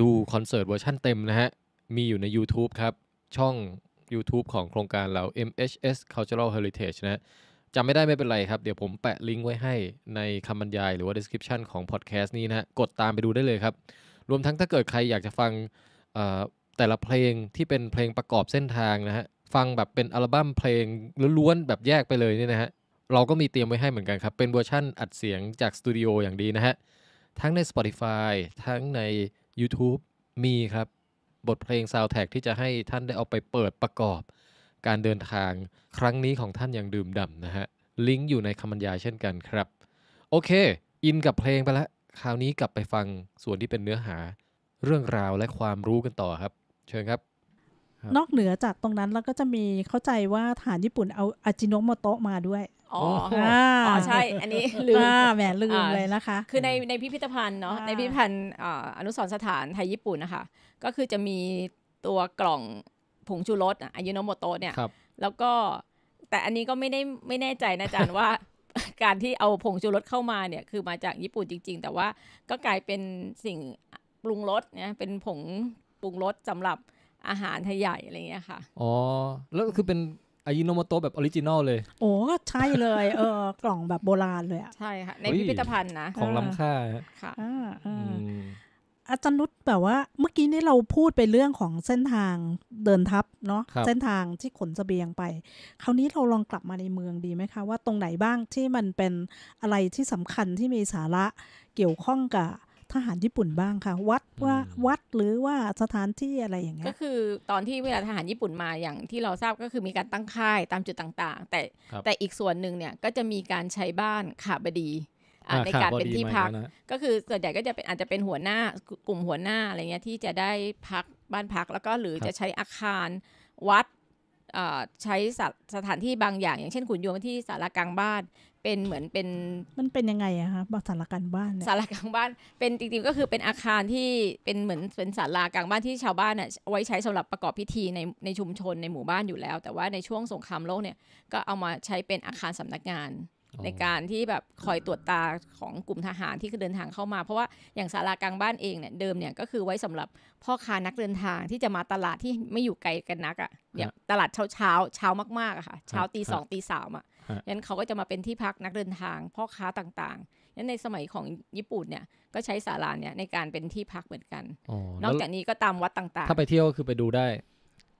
ดูคอนเสิร์ตเวอร์ชั่นเต็มนะฮะ มีอยู่ใน YouTube ครับ ช่อง YouTube ของโครงการเรา MHS Cultural Heritage นะจำไม่ได้ไม่เป็นไรครับเดี๋ยวผมแปะลิงก์ไว้ให้ในคำบรรยาย หรือว่า description ของพอดแคสต์นี้นะกดตามไปดูได้เลยครับ รวมทั้งถ้าเกิดใครอยากจะฟังแต่ละเพลงที่เป็นเพลงประกอบเส้นทางนะฮะฟังแบบเป็นอัลบั้มเพลงล้วนๆแบบแยกไปเลยเนี่ยนะฮะเราก็มีเตรียมไว้ให้เหมือนกันครับเป็นเวอร์ชั่นอัดเสียงจากสตูดิโออย่างดีนะฮะทั้งใน Spotify ทั้งใน YouTube มีครับ บทเพลงซาวแท็กที่จะให้ท่านได้เอาไปเปิดประกอบ การเดินทางครั้งนี้ของท่านอย่างดื่มด่ำนะฮะ ลิงก์อยู่ในคำบรรยายเช่นกันครับ โอเค อินกับเพลงไปแล้วคราวนี้กลับไปฟังส่วนที่เป็นเนื้อหาเรื่องราวและความรู้กันต่อครับ เชิญครับ นอกเหนือจากตรงนั้นเราก็จะมีเข้าใจว่าฐานญี่ปุ่นเอาอาจิโนโมโตะมาด้วยอ๋อใช่อันนี้ลืมแหมลืมเลยนะคะคือในในพิพิธภัณฑ์เนาะในพิพิธภัณฑ์อนุสรสถานไทยญี่ปุ่นนะคะก็คือจะมีตัวกล่องผงชูรสอายุโนโมโตเนี่ยแล้วก็แต่อันนี้ก็ไม่ได้ไม่แน่ใจนะอาจารย์ว่าการที่เอาผงชูรสเข้ามาเนี่ยคือมาจากญี่ปุ่นจริง ๆ แต่ว่าก็กลายเป็นสิ่งปรุงรสเนี่ยเป็นผงปรุงรสสาหรับอาหารไทยใหญ่อะไรเงี้ยค่ะอ๋อแล้วคือเป็นอายิโนโมโตะแบบออริจินอลเลย โอ้ใช่เลย เออ กล่องแบบโบราณเลยอ่ะใช่ค่ะ ในพิพิธภัณฑ์นะ ของล้ำค่าค่ะอาจารย์นุชแบบว่า เมื่อกี้นี้เราพูดไปเรื่องของเส้นทางเดินทัพ เนาะเส้นทางที่ขนสเสบียงไป คราวนี้เราลองกลับมาในเมืองดีไหมคะ ว่าตรงไหนบ้างที่มันเป็นอะไรที่สำคัญที่มีสาระเกี่ยวข้องกับทหารญี่ปุ่นบ้างค่ะวัดว่าวัดหรือว่าสถานที่อะไรอย่างเงี้ยก็คือตอนที่เวลาทหารญี่ปุ่นมาอย่างที่เราทราบก็คือมีการตั้งค่ายตามจุดต่างๆ แต่แต่อีกส่วนหนึ่งเนี่ยก็จะมีการใช้บ้านขาบดีในการเป็นที่พัก ก็คือส่วนใหญ่ก็จะเป็นอาจจะเป็นหัวหน้ากลุ่มหัวหน้าอะไรเงี้ยที่จะได้พักบ้านพักแล้วก็หรือจะใช้อาคารวัดใช้สถานที่บางอย่าง อย่างเช่น ขุนยวงที่สารกลางบ้านเป็นเหมือนเป็นมันเป็นยังไงอะคะบอสารกลางบ้านสารกลางบ้าน เป็นจริงๆก็คือเป็นอาคารที่เป็นเหมือนเป็นสารากลางบ้านที่ชาวบ้านอะไว้ใช้สำหรับประกอบพิธีในในชุมชนในหมู่บ้านอยู่แล้ว แต่ว่าในช่วงสงครามโลกเนี่ยก็เอามาใช้เป็นอาคารสำนักงาน ในการที่แบบคอยตรวจตาของกลุ่มทหารที่เดินทางเข้ามา เพราะว่าอย่างสารากลางบ้านเองเนี่ยเดิมเนี่ยก็คือไว้สำหรับพ่อค้านักเดินทางที่จะมาตลาดที่ไม่อยู่ไกลกันนักอะ่ะอย่างตลาดเช้าเช้าเช้ามากๆอะค่ะเช้าตีสองตีสามอ่ะยั้นเขาก็จะมาเป็นที่พักนักเดินทางพ่อค้าต่างๆยั้นในสมัยของญี่ปุ่นเนี่ยก็ใช้ศาลาเนี่ยในการเป็นที่พักเหมือนกันอนอกจากนี้ก็ตามวัดต่างๆ ถ้าไปเที่ยวคือไปดูได้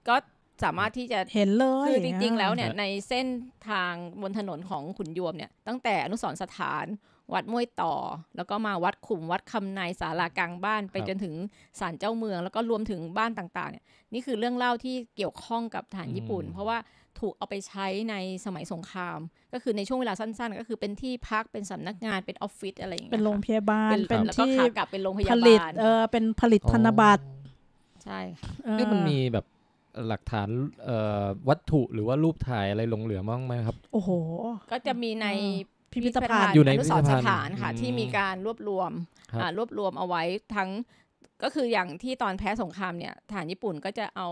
ก็สามารถที่จะเห็นเลยคือจริงๆ แล้วเนี่ยในเส้นทางบนถนนของขุนยวมเนี่ยตั้งแต่อนุสรสถานวัดม้วยต่อ แล้วก็มาวัดขุมวัดคำนายสารากลางบ้าน ไปจนถึงศาลเจ้าเมือง แล้วก็รวมถึงบ้านต่างๆ เนี่ยนี่คือเรื่องเล่าที่เกี่ยวข้องกับฐานญี่ปุ่น เพราะว่าถูกเอาไปใช้ในสมัยสงคราม ก็คือในช่วงเวลาสั้น ๆ ก็คือเป็นที่พักเป็นสำนักงานเป็นออฟฟิศอะไรอย่างเงี้ยเป็นโรงพยาบาลเป็นที่กลับเป็นโรงพยาบาลเออเป็นผลิตธนบัตรใช่ค่ะมันมีแบบหลักฐานวัตถุหรือว่ารูปถ่ายอะไรหลงเหลือมั้งไหมครับ โอ้โห ก็จะมีในพิพิธภัณฑ์อยู่ในพิพิธภัณฑ์ค่ะที่มีการรวบรวมรวบรวมเอาไว้ทั้งก็คืออย่างที่ตอนแพ้สงครามเนี่ยฐานญี่ปุ่นก็จะเอา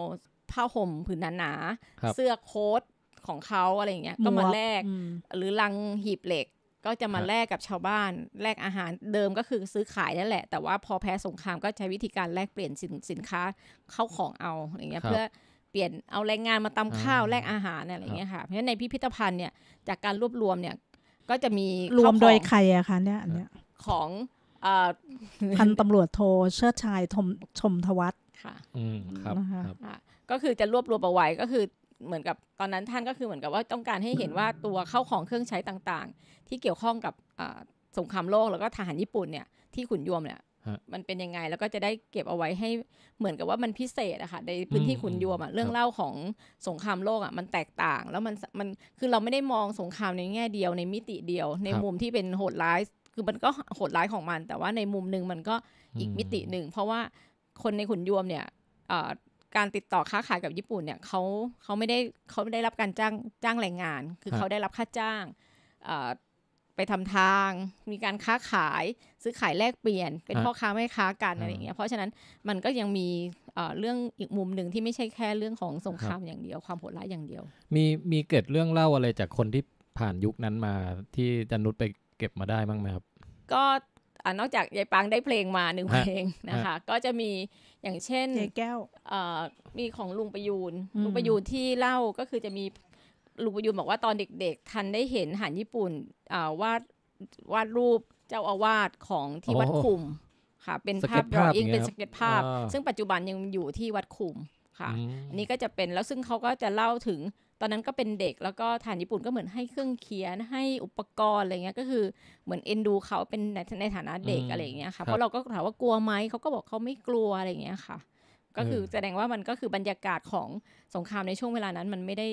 ผ้าห่มผืนหนาๆเสื้อโค้ทของเขาอะไรอย่างเงี้ยก็มาแลก หรือลังหีบเหล็กก็จะมาแลกกับชาวบ้านแลกอาหารเดิมก็คือซื้อขายนั่นแหละ แต่ว่าพอแพ้สงครามก็ใช้วิธีการแลกเปลี่ยนสินสินค้าเข้าของเอาอย่างเงี้ยเพื่อเปลี่ยนเอาแรงงานมาตำข้าวแลกอาหารอะไรอย่างเงี้ยค่ะเพราะฉะนั้นในพิพิธภัณฑ์เนี่ยจากการรวบรวมเนี่ยก็จะมีรวมโดยใครอะคะเนี่ยอันเนี้ยของพันตำรวจโทเชิดชายชมชมทวัตค่ะ อืมครับก็คือจะรวบรวมเอาไว้ก็คือเหมือนกับตอนนั้นท่านก็คือเหมือนกับว่าต้องการให้เห็นว่าตัวเข้าของเครื่องใช้ต่างๆ ที่เกี่ยวข้องกับสงครามโลกแล้วก็ทหารญี่ปุ่นเนี่ยที่ขุนยวมเนี่ยมันเป็นยังไงแล้วก็จะได้เก็บเอาไว้ให้เหมือนกับว่ามันพิเศษอะค่ะในพื้นที่ขุนยวมอะเรื่องเล่าของสงครามโลกอะมันแตกต่างแล้วมันมันคือเราไม่ได้มองสงครามในแง่เดียว ในมิติเดียว ในมุมที่เป็นโหดร้ายคือมันก็โหดร้ายของมัน แต่ว่าในมุมหนึ่งมันก็อีกมิติหนึ่งเพราะว่าคนในขุนยวมเนี่ยการติดต่อค้าขายกับญี่ปุ่นเนี่ยเขาเขาไม่ได้เขาไม่ได้รับการจ้างจ้างแรงงาน คือเขาได้รับค่าจ้างไปทำทางมีการค้าขายซื้อขายแลกเปลี่ยนเป็นพ่อค้าแม่ค้ากันอะไรอย่างเงี้ยเพราะฉะนั้นมันก็ยังมีเรื่องอีกมุมหนึ่งที่ไม่ใช่แค่เรื่องของสงครามอย่างเดียวความโหดร้ายอย่างเดียวมีมีเกิดเรื่องเล่าอะไรจากคนที่ผ่านยุคนั้นมาที่จันนุชไปเก็บมาได้บ้างไหมครับก็อนอกจากยายปังได้เพลงมาหนึ่งเพลงนะคะก็จะมีอย่างเช่นยายแก้วมีของลุงประยูนลุงประยูนที่เล่าก็คือจะมีลุงประยูนบอกว่าตอนเด็ก ๆ ทันได้เห็นหันญี่ปุ่นวาดวาดรูปเจ้าอาวาสของที่วัดคุมค่ะเป็นภาพดรออิงเป็นสเก็ตภาพซึ่งปัจจุบันยังอยู่ที่วัดคุมค่ะอันนี้ก็จะเป็นแล้วซึ่งเขาก็จะเล่าถึงตอนนั้นก็เป็นเด็กแล้วก็ฐานญี่ปุ่นก็เหมือนให้เครื่องเขียนให้อุปกรณ์อะไรเงี้ยก็คือเหมือนเอ็นดูเขาเป็นในในฐานะเด็กอะไรเงี้ยค่ะเพราะเราก็ถามว่ากลัวไหมเขาก็บอกเขาไม่กลัวอะไรเงี้ยค่ะ ก็คือแสดงว่ามันก็คือบรรยากาศของสงครามในช่วงเวลานั้นมันไม่ได้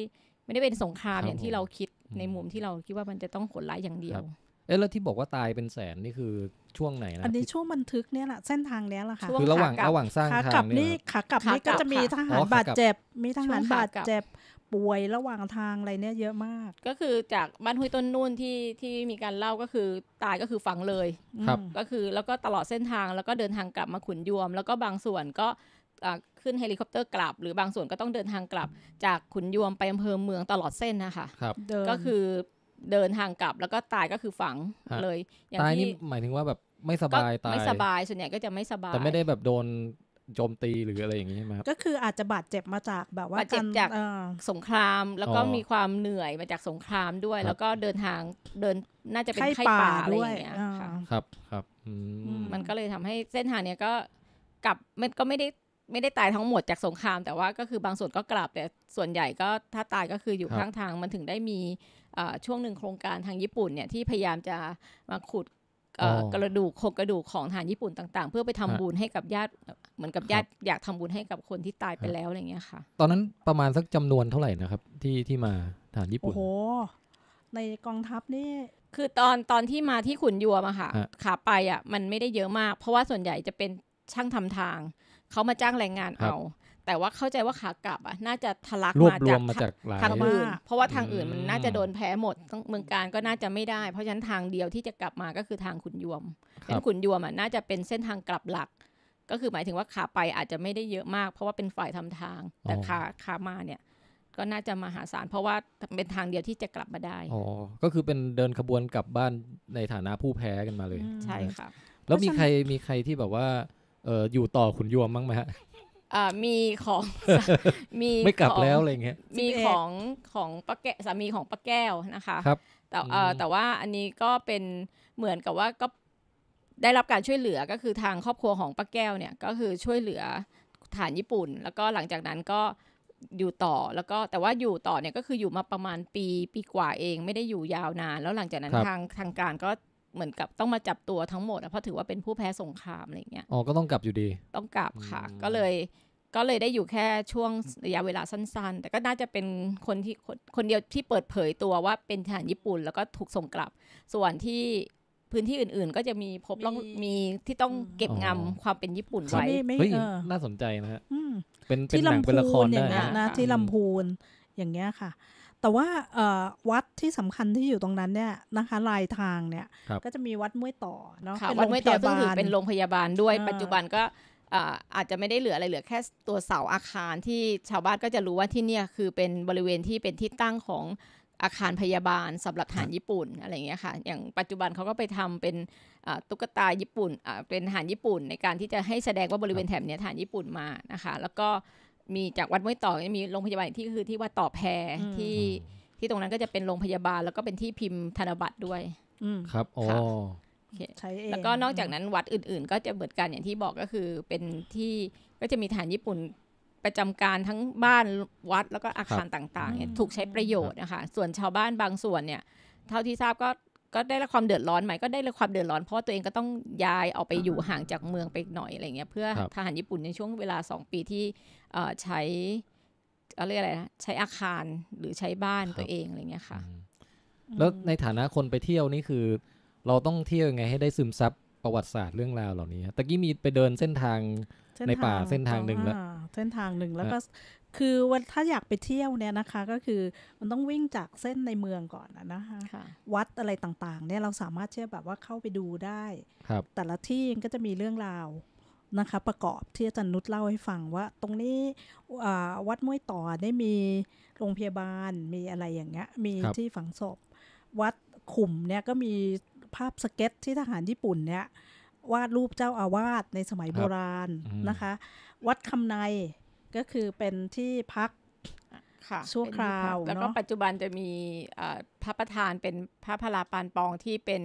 ไม่ได้เป็นสงครามอย่างที่เราคิดในมุมที่เราคิดว่ามันจะต้องขนร้ายอย่างเดียวเออแล้วที่บอกว่าตายเป็นแสนนี่คือช่วงไหนนะอันนี้ช่วงบันทึกเนี่ยแหละเส้นทางเนี้ยแหละค่ะคือระหว่างระหว่างสร้างขากลับนี่ขากลับนี่ก็จะมีทหารบาดเจ็บมีทหารบาดเจ็บป่วยระหว่างทางอะไรเนี่ยเยอะมาก ก็คือจากบ้านห้วยต้นนู่นที่ที่มีการเล่าก็คือตายก็คือฝังเลยครับก็คือแล้วก็ตลอดเส้นทางแล้วก็เดินทางกลับมาขุนยวม แล้วก็บางส่วนก็ขึ้นเฮลิคอปเตอร์กลับ หรือบางส่วนก็ต้องเดินทางกลับ จากขุนยวมไปอำเภอเมืองตลอดเส้นนะคะครับก็คือเดินทางกลับแล้วก็ตายก็คือฝังเลยตายนี่หมายถึงว่าแบบไม่สบายตายไม่สบายส่วนใหญ่ก็จะไม่สบายแต่ไม่ได้แบบโดนโจมตีหรืออะไรอย่างนี้ใช่ไหมครับก็คืออาจจะบาดเจ็บมาจากแบบว่าบาดเจ็บจากสงครามแล้วก็มีความเหนื่อยมาจากสงครามด้วย แล้วก็เดินทางเดินน่าจะเป็นไข้ป่าอะไรอย่างเงี้ยครับครับมันก็เลยทำให้เส้นทางเนี้ยก็กลับมันก็ไม่ได้ไม่ได้ตายทั้งหมดจากสงครามแต่ว่าก็คือบางส่วนก็กลับแต่ส่วนใหญ่ก็ถ้าตายก็คืออยู่ข้างทางมันถึงได้มีช่วงหนึ่งโครงการทางญี่ปุ่นเนี่ยที่พยายามจะมาขุดกระดูกโครงกระดูกของทหารญี่ปุ่นต่างๆ เพื่อไปทำบุญให้กับญาติเหมือนกับญาติอยากทำบุญให้กับคนที่ตายไปแล้วอะไรเงี้ยค่ะ ตอนนั้นประมาณสักจำนวนเท่าไหร่นะครับ ที่ที่มาทหารญี่ปุ่น โอ้โห ในกองทัพนี่คือตอนตอนที่มาที่ขุนยัวมาค่ะขาไปอ่ะมันไม่ได้เยอะมาก เพราะว่าส่วนใหญ่จะเป็นช่างทำทางเขามาจ้างแรงงานเอา แต่ว่าเข้าใจว่าขากลับอ่ะน่าจะทะลักมาจากมาจากทางอื่นเพราะว่าทางอื่นมันน่าจะโดนแพ้หมดเมืองการก็น่าจะไม่ได้ เพราะฉะนั้นทางเดียวที่จะกลับมาก็คือทางขุนยวมเป็นขุนยวมอ่ะน่าจะเป็นเส้นทางกลับหลักก็คือหมายถึงว่าขาไปอาจจะไม่ได้เยอะมาก เพราะว่าเป็นฝ่ายทำทางแต่ขาขามาเนี่ย ก็น่าจะมาหาศาลเพราะว่าเป็นทางเดียวที่จะกลับมาได้อ๋อก็คือเป็นเดินขบวนกลับบ้านในฐานะผู้แพ้กันมาเลยใช่ค่ะ แล้วมีใครมีใครที่แบบว่าเอออยู่ต่อขุนยวมบ้างไหมฮะอ่ามีของมีไม่กลับแล้วอะไรเงี้ยมีของของป้าแกสามีของป้าแก้วนะคะครับแต่เออแต่ว่าอันนี้ก็เป็นเหมือนกับว่าก็ได้รับการช่วยเหลือก็คือทางครอบครัวของป้าแก้วเนี่ย ก็คือช่วยเหลือฐานญี่ปุ่น แล้วก็หลังจากนั้นก็อยู่ต่อ แล้วก็แต่ว่าอยู่ต่อเนี่ยก็คืออยู่มาประมาณปีปีกว่าเอง ไม่ได้อยู่ยาวนานแล้วหลังจากนั้นทางทางการก็เหมือนกับต้องมาจับตัวทั้งหมดเพราะถือว่าเป็นผู้แพ้สงครามอะไรเงี้ยอ๋อก็ต้องกลับอยู่ดี ต้องกลับค่ะก็เลยก็เลยได้อยู่แค่ช่วงระยะเวลาสั้น ๆ แต่ก็น่าจะเป็นคนที่คนเดียวที่เปิดเผยตัวว่าเป็นทหารญี่ปุ่นแล้วก็ถูกส่งกลับส่วนที่พื้นที่อื่นๆก็จะมีพบต่องมีที่ต้องเก็บงำความเป็นญี่ปุ่นไว้เฮ้ยน่าสนใจนะฮะเป็นเป็นหนังเป็นละครอย่างเงี้ยนะที่ลำพูนอย่างเงี้ยค่ะ แต่ว่าวัดที่สำคัญที่อยู่ตรงนั้นเนี่ยนะคะลายทางเนี่ยก็จะมีวัดม้วยต่อเนาะวัดม้วยต่อซึ่งถือเป็นโรงพยาบาลด้วยปัจจุบันก็อาจจะไม่ได้เหลืออะไรเหลือแค่ตัวเสาอาคารที่ชาวบ้านก็จะรู้ว่าที่นี่คือเป็นบริเวณที่เป็นที่ตั้งของอาคารพยาบาลสำหรับฐานญี่ปุ่นอะไรเงี้ยค่ะอย่างปัจจุบันเขาก็ไปทำเป็นตุ๊กตาญี่ปุ่นเป็นฐานญี่ปุ่น ในการที่จะให้แสดงว่าบริเวณแถบนี้ฐานญี่ปุ่นมานะคะแล้วก็มีจากวัดมวยต่อ มีโรงพยาบาลที่คือที่วัดต่อแพรที่ที่ตรงนั้นก็จะเป็นโรงพยาบาลแล้วก็เป็นที่พิมพ์ธนบัตรด้วยครับอ๋อใชเองแล้วก็นอกจากนั้นวัดอื่นๆ ก็จะเหมือนกันอย่างที่บอกก็คือเป็นที่ก็จะมีฐานญี่ปุ่นประจำการทั้งบ้านวัดแล้วก็อาคารต่างๆถูกใช้ประโยชน์นะคะส่วนชาวบ้านบางส่วนเนี่ยเท่าที่ทราบก็ก็ได้รับความเดือดร้อนไหมก็ได้รับความเดือดร้อนเพราะตัวเองก็ต้องย้ายออกไปอยู่ห่างจากเมืองไปหน่อยอะไรเงี้ยเพื่อทหารญี่ปุ่นในช่วงเวลา 2 ปีที่ใช้อะไรอะไรนะใช้อาคารหรือใช้บ้านตัวเองอะไรเงี้ยค่ะแล้วในฐานะคนไปเที่ยวนี่คือเราต้องเที่ยวยังไงให้ได้ซึมซับประวัติศาสตร์เรื่องราวเหล่านี้ตะกี้มีไปเดินเส้นทางในป่าเส้นทางหนึ่งแล้วเส้นทางหนึ่งแล้วก็คือวันถ้าอยากไปเที่ยวเนี่ยนะคะก็คือมันต้องวิ่งจากเส้นในเมืองก่อนนะคะคะวัดอะไรต่างๆเนี่ยเราสามารถเชื่อแบบว่าเข้าไปดูได้ครับแต่ละที่ก็จะมีเรื่องราวนะคะ ประกอบที่อาจารย์นุชเล่าให้ฟังว่า ตรงนี้วัดม้วยต่อได้มีโรงพยาบาลมีอะไรอย่างเงี้ยมีที่ฝังศพ วัดขุมเนี่ยก็มีภาพสเก็ตที่ทหารญี่ปุ่นเนี่ยวาดรูปเจ้าอาวาสในสมัยโบราณนะคะ วัดคำในก็คือเป็นที่พักชั่วคราวแล้วก็ปัจจุบันจะมีพระประธานเป็นพระพลาปานปองที่เป็น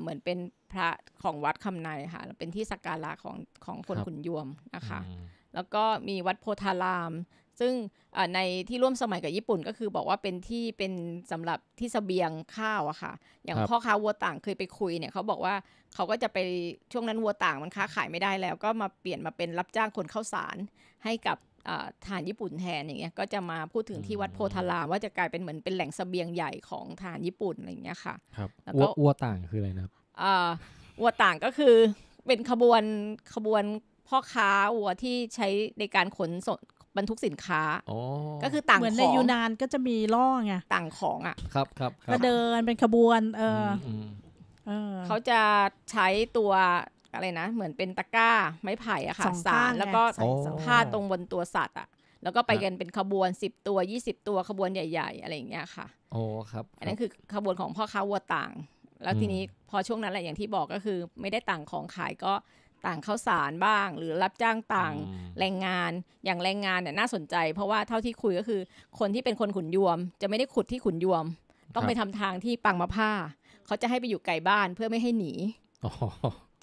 เหมือนเป็นพระของวัดคำในค่ะเป็นที่สักการะของของคนขุนยวมนะคะแล้วก็มีวัดโพธารามซึ่งในที่ร่วมสมัยกับญี่ปุ่นก็คือบอกว่าเป็นที่เป็นสำหรับที่สเสบียงข้าวอะค่ะ อย่างพ่อค้าวัวต่างเคยไปคุยเนี่ยเขาบอกว่าเขาก็จะไปช่วงนั้นวัวต่างมันค้าขายไม่ได้แล้ว ก็มาเปลี่ยนมาเป็นรับจ้างคนข้าวสารให้กับฐานญี่ปุ่นแทนอย่างเงี้ยก็จะมาพูดถึงที่วัดโพธารามว่าจะกลายเป็นเหมือนเป็นแหล่งสเสบียงใหญ่ของฐานญี่ปุ่นอะไรอย่างเงี้ยค่ะ ครับวัวต่างคืออะไรนะครับวัวต่างก็คือเป็นขบวนขบวนพ่อค้าวัวที่ใช้ในการขนบรรทุกสินค้า ก็คือต่างของ เหมือนในยูนานก็จะมีล่อไงต่างของอ่ะครับครับก็เดินเป็นขบวนเออเขาจะใช้ตัวอะไรนะ เหมือนเป็นตะกร้า ไม้ไผ่อะค่ะสารแล้วก็ผ้าตรงบนตัวสัตว์อะแล้วก็ไปกันเป็นขบวนสิบตัวยี่สิบตัวขบวนใหญ่ ๆ อะไรอย่างเงี้ยค่ะโอ้ครับ อันนั้นคือขบวนของพ่อค้าวัวต่าง แล้วทีนี้พอช่วงนั้นแหละอย่างที่บอกก็คือ ไม่ได้ต่างของขายก็ต่างข้าวสารบ้าง หรือรับจ้างต่างแรงงานอย่างแรงงานเนี่ยน่าสนใจเพราะว่าเท่าที่คุยก็คือคนที่เป็นคนขุนยวม จะไม่ได้ขุดที่ขุนยวม ต้องไปทำทางที่ปังมะผ้า เขาจะให้ไปอยู่ไกลบ้านเพื่อไม่ให้หนี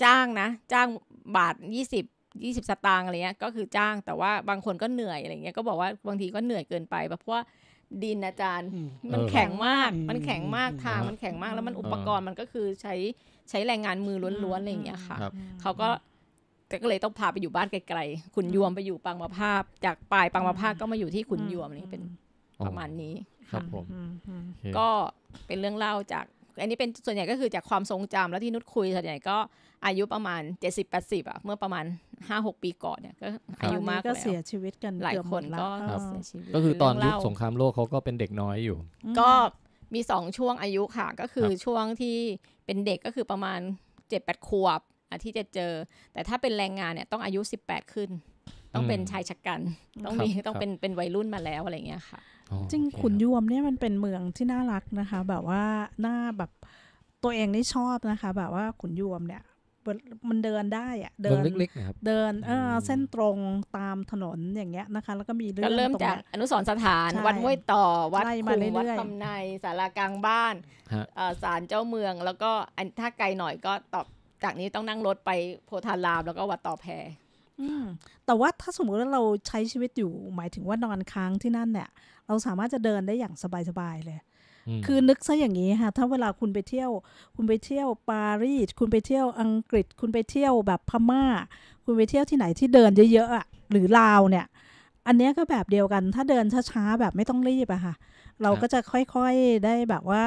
จ้างนะ จ้างบาทยี่สิบยี่สิบสตางค์อะไรเงี้ยก็คือจ้างแต่ว่าบางคนก็เหนื่อยอะไรเงี้ยก็บอกว่าบางทีก็เหนื่อยเกินไป เพราะว่าดินอาจารย์มันแข็งมากมันแข็งมากทางมันแข็งมากแล้วมันอุปกรณ์มันก็คือใช้ใช้แรงงานมือล้วนๆอะไรอย่างเงี้ยค่ะ เขาก็แต่ก็เลยต้องพาไปอยู่บ้านไกลๆขุนยวมไปอยู่ปังมาภาพ จากปลายปังมาภาพก็มาอยู่ที่ขุนยวมนี่เป็นประมาณนี้ครับผมก็เป็นเรื่องเล่าจาก อันนี้เป็นส่วนใหญ่ก็คือจากความทรงจำแล้วที่นุชคุยส่วนใหญ่ก็อายุประมาณ 70 80อ่ะเมื่อประมาณ5 6ปีก่อนเนี่ยก็อายุมากแล้วก็เสียชีวิตกันหลายคนก็เสียชีวิตก็คือตอนยุคสงครามโลกเขาก็เป็นเด็กน้อยอยู่ก็มี2ช่วงอายุค่ะก็คือช่วงที่เป็นเด็กก็คือประมาณ7จ็ดแปดขวบที่จะเจอ แต่ถ้าเป็นแรงงานเนี่ยต้องอายุ 18 ขึ้น ต้องเป็นชายชะกัน ต้องมีต้องเป็นเป็นวัยรุ่นมาแล้วอะไรเงี้ยค่ะจริงขุนยวมเนี่ยมันเป็นเมืองที่น่ารักนะคะแบบว่าหน้าแบบตัวเองนี่ชอบนะคะ แบบว่าขุนยวมเนี่ย มันเดินได้อะเดินเล็กๆครับเดินเออเส้นตรงตามถนนอย่างเงี้ยนะคะ แล้วก็มีเรื่องก็เริ่มจากอนุสรสถานวัดห้วยต่อวัดคุมวัดคำในสารากลางบ้านศาลเจ้าเมืองแล้วก็ถ้าไกลหน่อยก็ต่อจากนี้ต้องนั่งรถไปโพธารามแล้วก็วัดต่อแพรแต่ว่าถ้าสมมติว่าเราใช้ชีวิตอยู่หมายถึงว่านอนค้างที่นั่นเนี่ย เราสามารถจะเดินได้อย่างสบายๆเลย คือนึกซะอย่างนี้ค่ะถ้าเวลาคุณไปเที่ยว คุณไปเที่ยวปารีสคุณไปเที่ยวอังกฤษ คุณไปเที่ยวแบบพม่า คุณไปเที่ยวที่ไหนที่เดินเยอะๆหรือลาวเนี่ย อันนี้ก็แบบเดียวกันถ้าเดินช้าๆแบบไม่ต้องรีบอะค่ะเราก็จะค่อยๆได้แบบว่า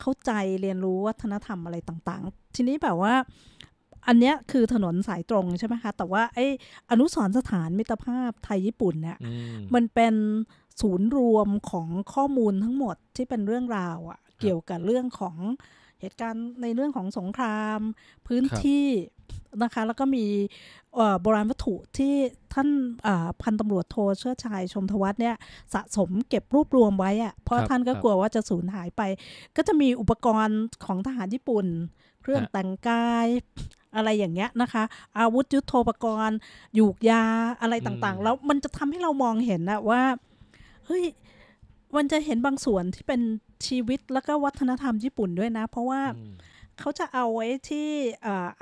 เข้าใจเรียนรู้วัฒนธรรมอะไรต่างๆทีนี้แบบว่าอันเนี้ยคือถนนสายตรงใช่ไหมคะ แต่ว่าไอ้อนุสรสถานมิตรภาพไทยญี่ปุ่นเนี่ยมันเป็นศูนย์รวมของข้อมูลทั้งหมดที่เป็นเรื่องราวอะ่ะเกี่ยวกับเรื่องของเหตุการณ์ในเรื่องของสงครามพื้นที่นะคะแล้วก็มีโบราณวัตถุที่ท่านพันตำรวจโทเชื่อชายชมทวัฒเนี่ยสะสมเก็บรวบรวมไว้อะเพราะท่านก็กลัวว่าจะสูญหายไป ก็จะมีอุปกรณ์ของทหารญี่ปุ่นเครื่องแต่งกายอะไรอย่างเงี้ยนะคะ อาวุธยุโทโธปกรณ์ยูกยาอะไรต่างๆ แล้วมันจะทำให้เรามองเห็นนะว่าเฮ้ยมันจะเห็นบางส่วนที่เป็นชีวิตแล้วก็วัฒนธรรมญี่ปุ่นด้วยนะ เพราะว่าเขาจะเอาไว้ที่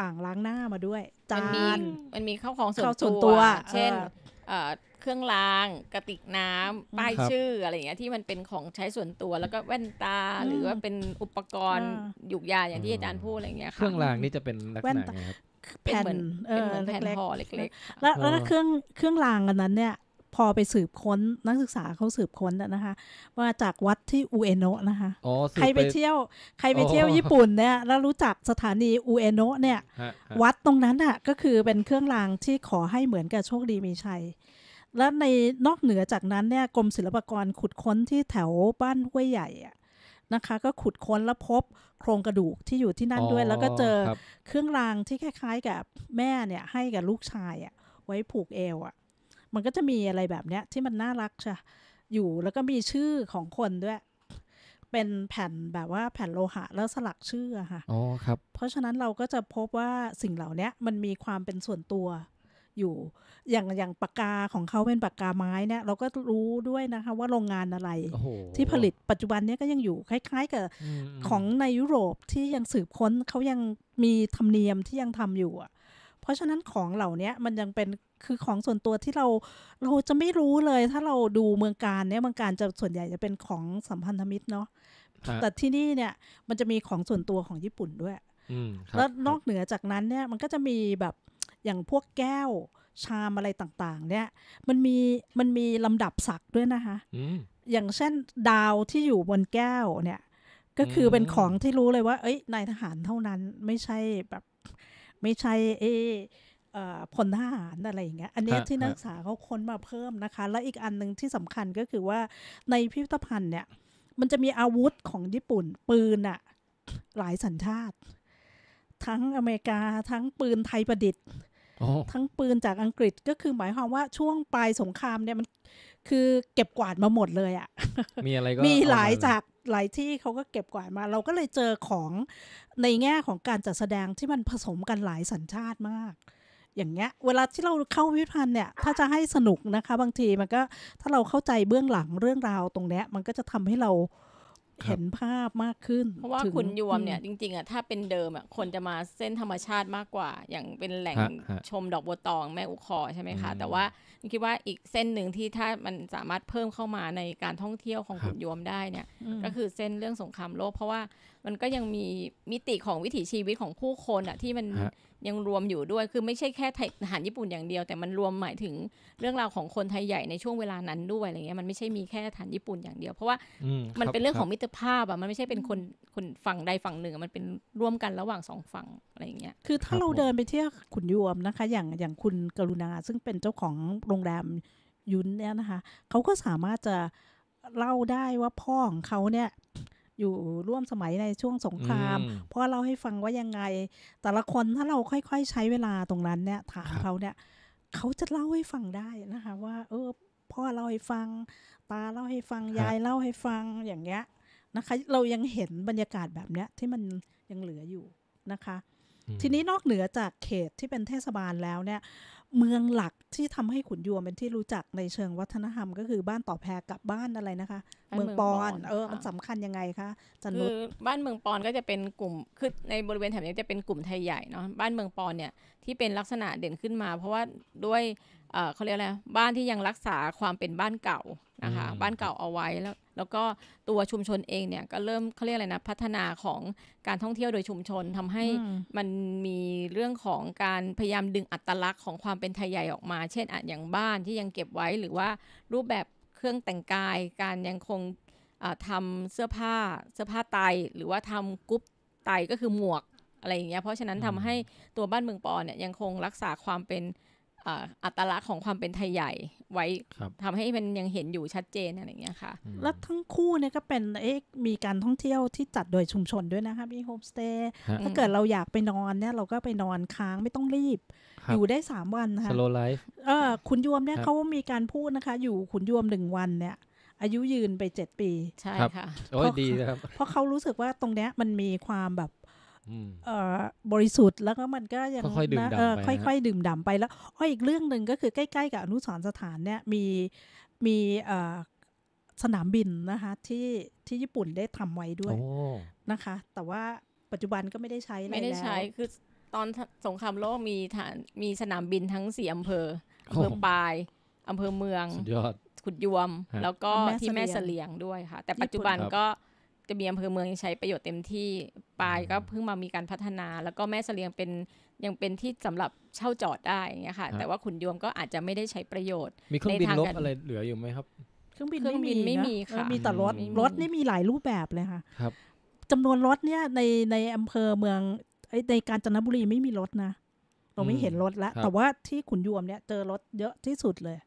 อ่างล้างหน้ามาด้วย จาน มันมีข้าวของส่วนตัว เช่นเครื่องรางกระติกน้ำป้ายชื่ออะไรเงี้ยที่มันเป็นของใช้ส่วนตัวแล้วก็แว่นตาหรือว่าเป็นอุปกรณ์หยุกยาอย่างที่อาจารย์พูดอะไรเงี้ยค่ะ เครื่องราง นี่จะเป็นลักษณะครับนแผ่นเนอเป็นเหมือนแผ่นล็กห่อเล็กๆแล้วแล้วเครื่องเครื่องรางกันนั้นเนี่ย พอไปสืบค้นนักศึกษาเขาสืบค้นนะคะ ว่าจากวัดที่อูเอโนะนะคะใครไปเที่ยว ใครไปเที่ยวญี่ปุ่นเนี่ย แล้วรู้จักสถานีอูเอโนะเนี่ยวัดตรงนั้นอ่ะก็คือเป็นเครื่องรางที่ขอให้เหมือนกับโชคดีมีชัยและในนอกเหนือจากนั้นเนี่ยกรมศิลปากรขุดค้นที่แถวบ้านห้วยใหญ่อะนะคะ ก็ขุดค้นแล้วพบโครงกระดูกที่อยู่ที่นั่นด้วย แล้วก็เจอเครื่องรางที่คล้ายๆ กับแม่เนี่ย ให้กับลูกชายอะไว้ผูกเอวอะมันก็จะมีอะไรแบบเนี้ยที่มันน่ารักใช่อยู่แล้วก็มีชื่อของคนด้วย เป็นแผ่นแบบว่า แผ่นโลหะแล้วสลักชื่อค่ะอ๋อครับ เพราะฉะนั้นเราก็จะพบว่าสิ่งเหล่านี้มันมีความเป็นส่วนตัวอยู่อย่างอย่างปากกาของเขาเป็นปากกาไม้เนี่ยเราก็รู้ด้วยนะคะ ว่าโรงงานอะไรที่ผลิตปัจจุบันนี้ก็ยังอยู่คล้าย ๆ กับของในยุโรปที่ยังสืบค้นเขายังมีธรรมเนียมที่ยังทำอยู่อ่ะเพราะฉะนั้นของเหล่านี้มันยังเป็นคือของส่วนตัวที่เราเราจะไม่รู้เลยถ้าเราดูเมืองการเนี่ยเมืองการจะส่วนใหญ่จะเป็นของสัมพันธมิตรเนาะแต่ที่นี่เนี่ยมันจะมีของส่วนตัวของญี่ปุ่นด้วยแล้วนอกเหนือจากนั้นเนี่ยมันก็จะมีแบบอย่างพวกแก้วชามอะไรต่างๆ เนี่ยมันมีมันมีลำดับศักด์ด้วยนะคะอย่างเช่นดาวที่อยู่บนแก้วเนี่ยก็คือเป็นของที่รู้เลยว่า เอ้ยนายทหารเท่านั้นไม่ใช่แบบไม่ใช่เออพลทหารอะไรอย่างเงี้ย อันนี้ที่นักศึกษาเขาค้นมาเพิ่มนะคะแล้วอีกอันหนึ่งที่สำคัญก็คือว่าในพิพิธภัณฑ์เนี่ยมันจะมีอาวุธของญี่ปุ่นปืนอะหลายสัญชาติ ทั้งอเมริกาทั้งปืนไทยประดิษฐ์ทั้งปืนจากอังกฤษก็คือหมายความว่าช่วงปลายสงครามเนี่ยมันคือเก็บกวาดมาหมดเลยอะ่ะมีอะไรก็มีหลายจากหลายที่เขาก็เก็บกวาดมา เราก็เลยเจอของในแง่ของการจัดแสดงที่มันผสมกันหลายสัญชาติมาก อย่างเงี้ย เวลาที่เราเข้าพิพิธภัณฑ์เนี่ย ถ้าจะให้สนุกนะคะบางทีมันก็ถ้าเราเข้าใจเบื้องหลังเรื่องราวตรงเนี้ยมันก็จะทำให้เราเห็นภาพมากขึ้น เพราะว่าขุนยวมเนี่ยจริงๆอ่ะถ้าเป็นเดิมอ่ะคนจะมาเส้นธรรมชาติมากกว่า อย่างเป็นแหล่งชมดอกบัวตองแม่อุคอใช่ไหมคะ แต่ว่าคิดว่าอีกเส้นหนึ่งที่ถ้ามันสามารถเพิ่มเข้ามาในการท่องเที่ยวของขุนยวมได้เนี่ย ก็คือเส้นเรื่องสงครามโลกเพราะว่ามันก็ยังมีมิติของวิถีชีวิตของผู้คนอะที่มันยังรวมอยู่ด้วย คือไม่ใช่แค่อาหารญี่ปุ่นอย่างเดียวแต่มันรวมหมายถึงเรื่องราวของคนไทยใหญ่ในช่วงเวลานั้นด้วยอะไรเงี้ยมันไม่ใช่มีแค่อาหารญี่ปุ่นอย่างเดียว เพราะว่ามันเป็นเรื่องของมิตรภาพอะมันไม่ใช่เป็นคนคนฝั่งใดฝั่งหนึ่งมันเป็นร่วมกันระหว่างสองฝั่งอะไรเงี้ยคือถ้าเราเดินไปเที่ยวขุนยวมนะคะ อย่างอย่างคุณกรุณาซึ่งเป็นเจ้าของโรงแรมยุนเนี่ยนะคะเขาก็สามารถจะเล่าได้ว่าพ่อของเขาเนี่ยอยู่ร่วมสมัยในช่วงสงครามเพราะเราให้ฟังว่ายังไง แต่ละคนถ้าเราค่อยๆ ใช้เวลาตรงนั้นเนี่ยถามเขาเนี่ยเขาจะเล่าให้ฟังได้นะคะ ว่า เออพ่อเล่าให้ฟัง ตาเล่าให้ฟังยายเล่าให้ฟังอย่างเงี้ยนะคะ เรายังเห็นบรรยากาศแบบเนี้ยที่มันยังเหลืออยู่นะคะ ทีนี้นอกเหนือจากเขตที่เป็นเทศบาลแล้วเนี่ยเมืองหลักที่ทำให้ขุนยวมเป็นที่รู้จักในเชิงวัฒนธรรมก็คือบ้านต่อแพรกับบ้านอะไรนะคะ เมืองปอนเออมันสำคัญยังไงคะจันลุดบ้านเมืองปอนก็จะเป็นกลุ่มคือในบริเวณแถบนี้จะเป็นกลุ่มไทยใหญ่เนาะบ้านเมืองปอนเนี่ยที่เป็นลักษณะเด่นขึ้นมา เพราะว่าด้วยเขาเรียกอะไรบ้านที่ยังรักษาความเป็นบ้านเก่านะคะบ้านเก่าเอาไว้ แล้วแล้วก็ตัวชุมชนเองเนี่ยก็เริ่มเขาเรียกอะไรนะพัฒนาของการท่องเที่ยวโดยชุมชนทำให้มันมีเรื่องของการพยายามดึงอัตลักษณ์ของความเป็นไทยใหญ่ออกมา เช่นออย่างบ้านที่ยังเก็บไว้หรือว่ารูปแบบเครื่องแต่งกาย การยังคงทำเสื้อผ้าเสื้อผ้าไตหรือว่าทำกุ๊ปไตก็คือหมวกอะไรอย่างเงี้ยเพราะฉะนั้นทำให้ตัวบ้านเมืองปอเนี่ยยังคงรักษาความเป็นอัตลักษณ์ของความเป็นไทยใหญ่ไว้ทำให้มันยังเห็นอยู่ชัดเจนอะไรอย่างเงี้ยค่ะแล้วทั้งคู่เนี่ยก็เป็นเอ๊ะมีการท่องเที่ยวที่จัดโดยชุมชนด้วยนะคะมีโฮมสเตย์ถ้าเกิดเราอยากไปนอนเนี่ยเราก็ไปนอนค้างไม่ต้องรีบ อยู่ได้ 3 วันนะคะสโลไลฟ์เออขุนยวมเนี่ยเขามีการพูดนะคะ อยู่ขุนยวมหนึ่งวันเนี่ยอายุยืนไปเจ็ดปี ใช่ค่ะโอ้ยดีนะครับเพราะเขารู้สึกว่าตรงเนี้ยมันมีความแบบบริสุทธิ์แล้วก็มันก็ยังค่อยๆนะ่ดค่อยดื่มด่ำไปแล้วอ้ออีกเรื่องหนึ่งก็คือใกล้ ๆ กับอนุสรสถานเนี่ยมีมีสนามบินนะคะที่ที่ญี่ปุ่นได้ทำไว้ด้วยนะคะ แต่ว่าปัจจุบันก็ไม่ได้ใช้ไแล้วไม่ได้ใช้คือตอนสงครามโลกมีฐานมีสนามบินทั้งสี่อำเภอ อำเภอปลายอำเภอเมืองขุดยวมแล้วก็ที่แม่เสลียงด้วยค่ะ แต่ปัจจุบันก็จะมีอำเภอเมืองยังใช้ประโยชน์เต็มที่ปลายก็เพิ่งมามีการพัฒนาแล้วก็แม่เสลียงเป็นยังเป็นที่สำหรับเช่าจอดได้เงี้ยค่ะ แต่ว่าขุนยวมก็อาจจะไม่ได้ใช้ประโยชน์มีเครื่องบินลบอะไรเหลืออยู่ไหมครับเครื่องบินไม่มีค่ะมีแต่รถรถนี่มีหลายรูปแบบเลยค่ะครับจำนวนรถเนี่ยในในอำเภอเมืองในการจนบุรีไม่มีรถนะเราไม่เห็นรถแล้วแต่ว่าที่ขุนยวมเนี่ยเจอรถเยอะที่สุดเลย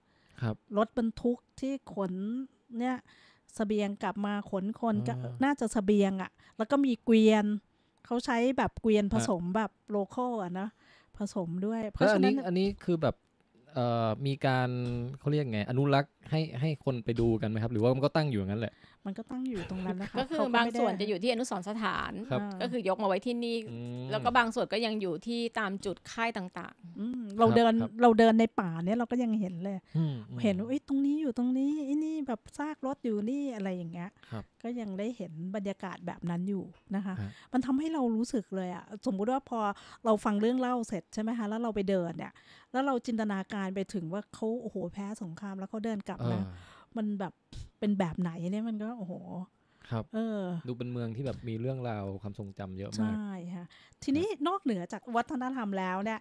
ครับ รถบรรทุกที่ขนเนี่ยสเสบียงกลับมาขนคนก็น่าจะสเสบียงอะ่ะ แล้วก็มีเกวียนเขาใช้แบบเกวียนผสมแบบโลโก้อะนะ ผสมด้วย เพราะฉะนั้นอันนี้คือแบบมีการเขาเรียกไง อนุรักษ์ให้ให้คนไปดูกันไหมครับ หรือว่ามันก็ตั้งอยู่งั้นแหละมันก็ตั้งอยู่ตรงนั้นนะคะก็คือบางส่วนจะอยู่ที่อนุสรสถานก็คือยกมาไว้ที่นี่ แล้วก็บางส่วนก็ยังอยู่ที่ตามจุดค่ายต่างๆเราเดินเราเดินในป่าเนี่ยเราก็ยังเห็นเลยเห็นว่าตรงนี้อยู่ตรงนี้ไอ้นี่แบบซากรถอยู่นี่อะไรอย่างเงี้ยก็ยังได้เห็นบรรยากาศแบบนั้นอยู่นะคะ มันทำให้เรารู้สึกเลยอ่ะสมมุติว่าพอเราฟังเรื่องเล่าเสร็จใช่ไหมคะแล้วเราไปเดินเนี่ย แล้วเราจินตนาการไปถึงว่าเขาโอ้โหแพ้สงคราม แล้วเขาเดินกลับนะมันแบบเป็นแบบไหนเนี่ยมันก็โอ้โห ครับ เออ ดูเป็นเมืองที่แบบมีเรื่องราวความทรงจำเยอะมากใช่ค่ะทีนี้นอกเหนือจากวัฒนธรรมแล้วเนี่ย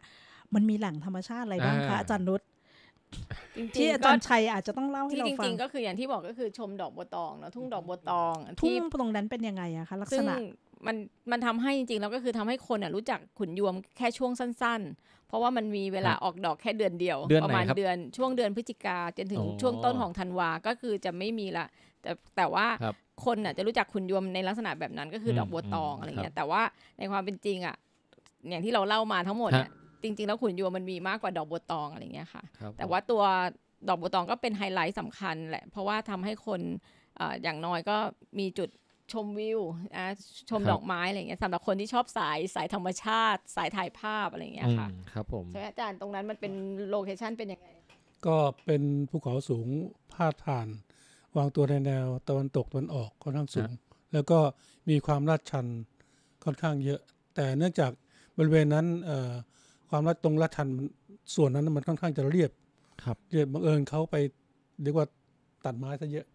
มันมีแหล่งธรรมชาติอะไรบ้างคะอาจารย์นุชที่อาจารย์ชัยอาจจะต้องเล่าให้เราฟังจริงๆก็คืออย่างที่บอกก็คือชมดอกบัวตองเนาะทุ่งดอกบัวตองทุ่งตรงนั้นเป็นยังไงอะคะลักษณะมันมันทำให้จริงๆแล้วก็คือทำให้คนน่ยรู้จักขุนยวมแค่ช่วงสั้น ๆเพราะว่ามันมีเวลาออกดอกแค่เดือนเดียวประมาณเดือนช่วงเดือนพฤศจิกาจนถึงช่วงต้นของธันวาก็คือจะไม่มีละแต่แต่ว่าคนน่ะจะรู้จักคุณยวมในลักษณะแบบนั้นก็คือดอกบัวตองอะไรเงี้ยแต่ว่าในความเป็นจริงอ่ะอย่างที่เราเล่ามาทั้งหมดเนี่ยจริงๆแล้วขุนยวมมันมีมากกว่าดอกบัวตองอะไรเงี้ยค่ะแต่ว่าตัวดอกบัวตองก็เป็นไฮไลท์สำคัญแหละเพราะว่าทำให้คนอย่างน้อยก็มีจุดชมวิวนะชมดอกไม้อะไรเงี้ยสำหรับคนที่ชอบสายสายธรรมชาติสายถ่ายภาพอะไรเงี้ยค่ะครับผมใช่อาจารย์ตรงนั้นมันเป็นโลเคชันเป็นยังไง ก็เป็นภูเขาสูงพาดผ่าน วางตัวในแนวตะวันตกตะวันออกค่อนข้างสูง แล้วก็มีความลาดชันค่อนข้างเยอะ แต่เนื่องจากบริเวณนั้น ความลาดตรงลาดชันส่วนนั้นมันค่อนข้างจะเรียบครับเรียบบังเอิญเขาไปเรียกว่าตัดไม้ซะเยอะ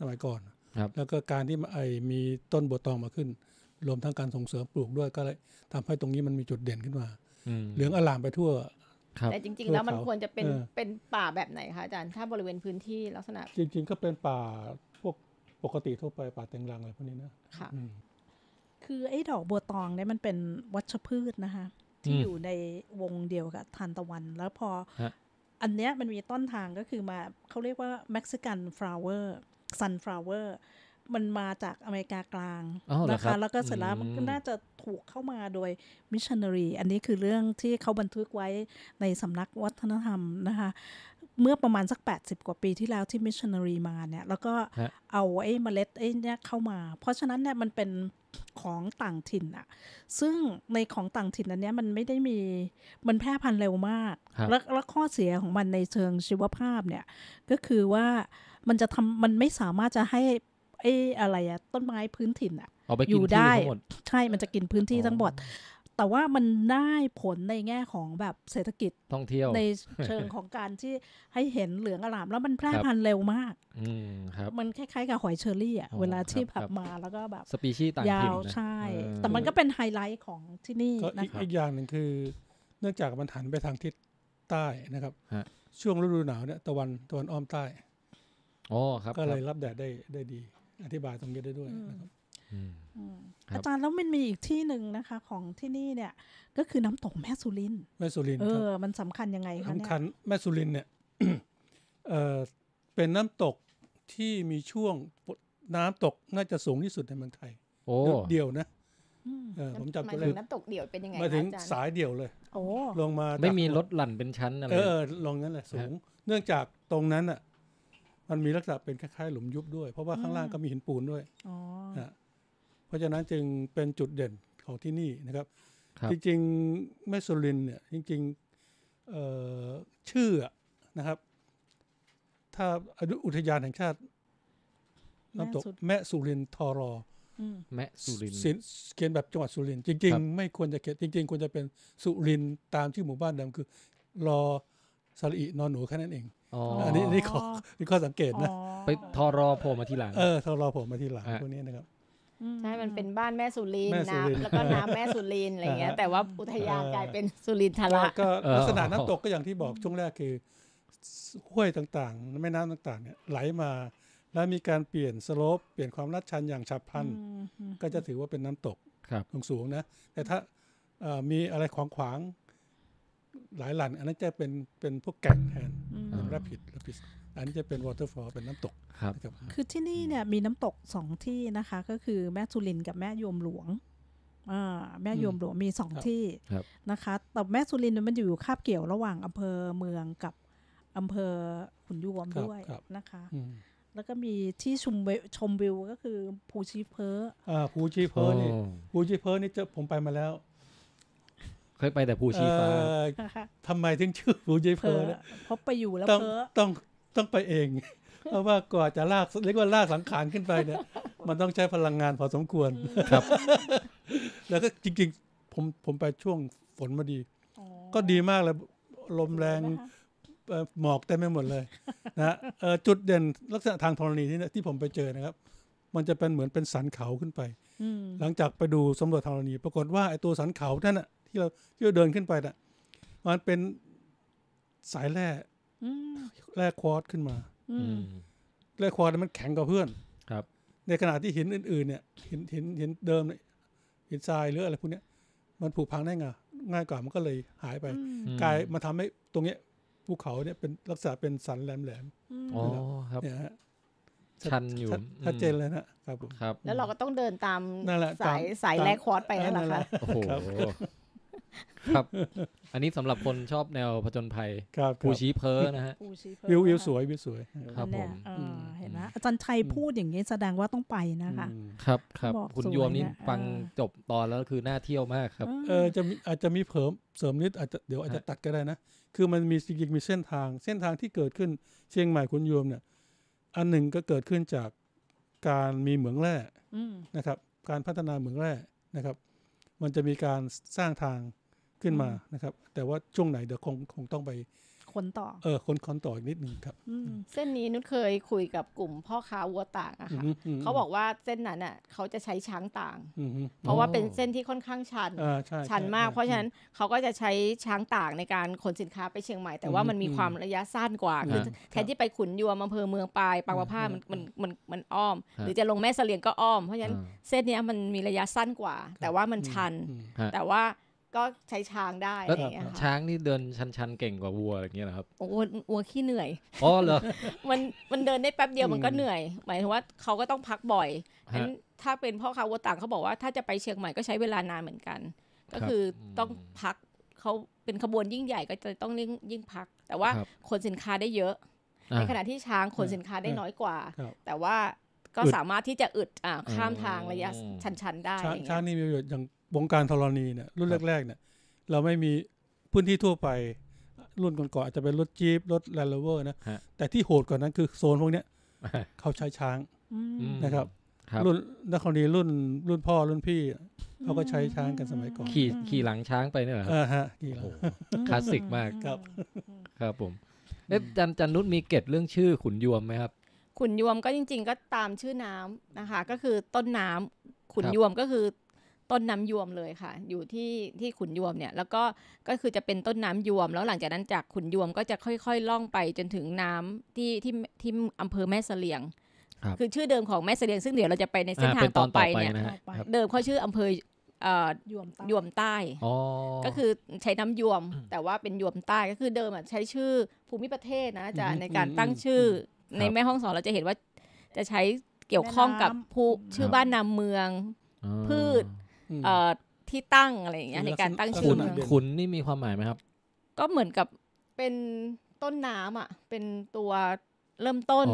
สมัยก่อนแล้วก็การที่ไอมีต้นบัวตองมาขึ้น รวมทั้งการส่งเสริมปลูกด้วยก็เลยทำให้ตรงนี้มันมีจุดเด่นขึ้นมาเหลืองอลามไปทั่วแต่จริงๆ แล้วมันควรจะเป็นเป็นป่าแบบไหนคะอาจารย์ถ้าบริเวณพื้นที่ลักษณะ จริงๆก็เป็นป่าพวกปกติทั่วไปป่าเต็งรังอะไรพวกนี้นะค่ะคือไอ้ดอกบัวตองเนี่ยมันเป็นวัชพืชนะคะ ที่อยู่ในวงเดียวกับ ทานตะวัน แล้วพอ อันเนี้ยมันมีต้นทางก็คือมาเขาเรียกว่าเม็กซิกันฟลาวเวอร์ซัฟลาวเวอร์มันมาจากอเมริกากลางนะคะแล้วก็เสร็จแล้วมันก็น่าจะถูกเข้ามาโดยมิชชันนารีอันนี้คือเรื่องที่เขาบันทึกไว้ในสำนักวัฒนธรรมนะคะ เมื่อประมาณสัก 80 กว่าปีที่แล้วที่มิชชันนารีมาเนี่ย แล้วก็เอาไอ้เมล็ดไอ้เนี่ยเข้ามา เพราะฉะนั้นเนี่ยมันเป็นของต่างถิ่นอะซึ่งในของต่างถิ่นอันเนี้ยมันไม่ได้มีมันแพร่พันธุ์เร็วมากแล้วข้อเสียของมันในเชิงชีวภาพเนี่ยก็คือว่ามันจะทำมันไม่สามารถจะให้ไอ้อะไรอะต้นไม้พื้นถิ่นอะอยู่ได้ใช่มันจะกินพื้นที่ทั้งหมด แต่ว่ามันได้ผลในแง่ของแบบเศรษฐกิจท่องเที่ยว ในเชิงของการที่ให้เห็นเหลืองอลาม แล้วมันแพร่พันธุ์เร็วมาก มันคล้ายๆกับหอยเชอรี่อ่ะเวลาที่แบบมาแล้วก็แบบสปีชีส์ต่างถิ่นยาวใช่ แต่มันก็เป็นไฮไลท์ของที่นี่นะคะอีกอย่างหนึ่งคือ เนื่องจากมันหันไปทางทิศใต้นะครับช่วงฤดูหนาวเนี่ยตะวันตะวันอ้อมใต้อ๋อครับก็เลยรับแดดได้ได้ดี อธิบายตรงนี้ได้ด้วยนะครับอาจารย์แล้วมันมีอีกที่หนึ่งนะคะ ของที่นี่เนี่ยก็คือน้ำตกแม่สุรินแม่สุรินเออ มันสำคัญยังไงคะสำคัญแม่สุรินเนี่ยเออเป็นน้ำตกที่มีช่วงน้ำตกน่าจะสูงที่สุดในเมืองไทยโอ้เดียวนะผมจำตัวเลยน้ำตกเดี่ยวเป็นยังไงมาถึงสายเดี่ยวเลยโอ้ลงมาไม่มีรถหลั่นเป็นชั้นอะไรเออลงนั้นแหละสูง เนื่องจากตรงนั้นอ่ะมันมีลักษณะเป็นคล้ายๆหลุมยุบด้วย เพราะว่าข้างล่างก็มีหินปูนด้วยนะเพราะฉะนั้นจึงเป็นจุดเด่นของที่นี่นะครับรบจริงๆแมสโซลินเนี่ยจริงๆชื่อนะครับ ถ้าอุทยานแห่งชาติน้ำตก แมสุรินทรอแมสุรินเขียนแบบจังหวัดสุรินจริงๆไม่ควรจะเขียนจริงๆควรจะเป็นสุรินตามชื่อหมู่บ้านเดิมคือรอสลีนอนหนูแค่นั้นเองอันนี้นี่ขอนี่ข้อสังเกตนะไปทอรอโผล่มาทีหลังเออทอรอโผล่มาทีหลังพวกนี้นะครับใช่มันเป็นบ้านแม่สุรินนะแล้วก็น้ำแม่สุรินอะไรเงี้ยแต่ว่าอุทยานกลายเป็นสุรินทระก็ลักษณะน้ำตกก็อย่างที่บอกช่วงแรกคือห้วยต่างๆแม่น้ำต่างๆเนี่ยไหลมาแล้วมีการเปลี่ยนสโลปเปลี่ยนความลาดชันอย่างฉับพลันก็จะถือว่าเป็นน้ำตกสูงๆนะแต่ถ้ามีอะไรขวางขวางหลายหลันอันนั้นจะเป็นเป็นพวกแก่งแทนรับผิดรับผิดอันนี้จะเป็นวอเตอร์ฟอลเป็นน้ำตกครับคือที่นี่เนี่ยมีน้ำตกสองที่นะคะ ก็คือแม่สุรินกับแม่โยมหลวงแม่โยมหลวงมีสองที่นะคะแต่แม่สุรินมันอยู่คาบเกี่ยวระหว่างอำเภอเมืองกับอำเภอขุนยวมด้วยนะคะ แล้วก็มีที่ชมวิชมวิวก็คือภูชีเพออ่าภูชีเพอนี่ภูชีเพอนี่จะผมไปมาแล้วเคยไปแต่ภูชีฟ้า ทำไมถึงชื่อภูชีฟ้าเพราะไปอยู่แล้วพ้อต้องต้องไปเอง เพราะว่ากว่าจะลากเรียกว่าลากสังขารขึ้นไปเนี่ย มันต้องใช้พลังงานพอสมควร ครับ แล้วก็จริงๆ ผมผมไปช่วงฝนมาดี ก็ดีมากเลย ลมแรง หมอกเต็ไมไปหมดเลย นะจุดเด่นลักษณะทางธรณีที่ที่ผมไปเจอนะครับ มันจะเป็นเหมือนเป็นสันเขาขึ้นไป หลังจากไปดูสำรวจธรณี ปรากฏว่าไอ้ตัวสันเขาท่าน่ะที่เราที่เราเดินขึ้นไปน่ะมันเป็นสายแร่แร่ควอตขึ้นมาแร่ควอตมันแข็งกว่าเพื่อน ครับ ในขณะที่หินอื่นๆ เนี่ยหินหินหินเดิมเนี่ยหินทรายหรืออะไรพวกนี้ยมันผุพังได้ง่าย ง่ายกว่ามันก็เลยหายไป กลายมาทำให้ตรงเนี้ยภูเขาเนี่ยเป็นลักษณะเป็นสันแหลมแหลมอ๋อครับเนี่ยฮะชันอยู่ชัดเจนเลยนะครับครับแล้วเราก็ต้องเดินตามสายสายแรกคอร์สไปนั่นแหละค่ะโอ้โหครับ อันนี้สำหรับคนชอบแนวผจญภัยครับผู้ชีเพ้อนะฮะ วิววิวสวยวิวสวย ครับผมเห็นไหมอาจารย์ชัยพูดอย่างนี้แสดงว่าต้องไปนะคะครับครับ คุณยวมนี่ฟังจบตอนแล้วคือน่าเที่ยวมากครับ เออจะมีอาจจะมีเพิ่มเสริมนิดอาจจะเดี๋ยวอาจจะตัดก็ได้นะ คือมันมีจริงๆมีเส้นทาง เส้นทางที่เกิดขึ้น เชียงใหม่คุณโยมเนี่ย อันหนึ่งก็เกิดขึ้นจากการมีเหมืองแร่นะครับ การพัฒนาเหมืองแร่นะครับ มันจะมีการสร้างทางขึ้นมานะครับแต่ว่าช่วงไหนเดี๋ยวคงคงต้องไปคนต่อเออคนคนต่ออีกนิดนึงครับเส้นนี้นุชเคยคุยกับกลุ่มพ่อค้าวัวต่างอะค่ะเขาบอกว่าเส้นนั้นอ่ะเขาจะใช้ช้างต่าง เพราะว่าเป็นเส้นที่ค่อนข้างชัน ชันมาก เพราะฉะนั้นเขาก็จะใช้ช้างต่างในการขนสินค้าไปเชียงใหม่ แต่ว่ามันมีความระยะสั้นกว่าคือแทนที่ไปขุนยวมอำเภอเมืองปลายปางระพ้ามันมันมันมันอ้อม หรือจะลงแม่เสลียงก็อ้อม เพราะฉะนั้นเส้นนี้มันมีระยะสั้นกว่า แต่ว่ามันชันแต่ว่าก็ใช้ช้างได้อะไรอย่างเงี้ยค่ะช้างนี่เดินชันๆเก่งกว่าวัวอะไรเงี้ยนะครับวัวขี้เหนื่อยอ๋อเหรอมันมันเดินได้แป๊บเดียวมันก็เหนื่อยหมายถึงว่าเขาก็ต้องพักบ่อยั้นถ้าเป็นพ่อค้าวัวต่างเขาบอกว่าถ้าจะไปเชียงใหม่ก็ใช้เวลานานเหมือนกัน ก็คือต้องพักเขาเป็นขบวนยิ่งใหญ่ก็จะต้องยิ่งพัก แต่ว่าขนสินค้าได้เยอะ ในขณะที่ช้างขนสินค้าได้น้อยกว่า แต่ว่าก็สามารถที่จะอึดข้ามทางระยะชันๆได้ช้างนี่มีประโยชน์อย่างวงการธรณีเนี่ยรุ่นแรกๆ เนี่ยเราไม่มีพื้นที่ทั่วไป รุ่นก่อนๆอาจจะเป็นรถจี๊ปรถแลนด์โรเวอร์นะแต่ที่โหดกว่านั้นคือโซนพวกเนี้ย เขาใช้ช้างนะครับรุ่นนักขณีรุ่นรุ่นพ่อรุ่นพี่เขาก็ใช้ช้างกันสมัยก่อน ขี่ขี่หลังช้างไปเนี่ยเหรอฮะขี่หลังคลาสสิกมากครับครับผมเอ๊ะจันจันนุชมีเก็ตเรื่องชื่อขุนยวมไหมครับ ขุนยวมก็จริง ๆ ก็ตามชื่อน้ำนะคะ ก็คือต้นน้ำขุนยวมก็คือต้นน้ำยยมเลยค่ะอยู่ที่ที่ขุนยวมเนี่ยแล้วก็ก็คือจะเป็นต้นน้ำยวม แล้วหลังจากนั้นจากขุนยวมก็จะค่อยๆ ล่องไปจนถึงน้ำที่ที่ ที่อำเภอแม่เสลียง คือชื่อเดิมของแม่เสลียง ซึ่งเดี๋ยวเราจะไปในเส้นทางต่อไปเนี่ยเดิมเขาชื่ออำเภอยวมใต้ก็คือใช้น้ำยวม แต่ว่าเป็นยวมใต้ก็คือเดิมใช้ชื่อภูมิประเทศนะจะในการตั้งชื่อในแม่ห้องสอนเราจะเห็นว่าจะใช้เกี่ยวข้องกับผู้ชื่อบ้านนามเมืองพืชเอ่อที่ตั้งอะไรอย่างเงี้ยในการตั้งชื่อเมืองขุนนี่มีความหมายไหมครับก็เหมือนกับเป็นต้นน้ำอ่ะเป็นตัวเริ่มต้น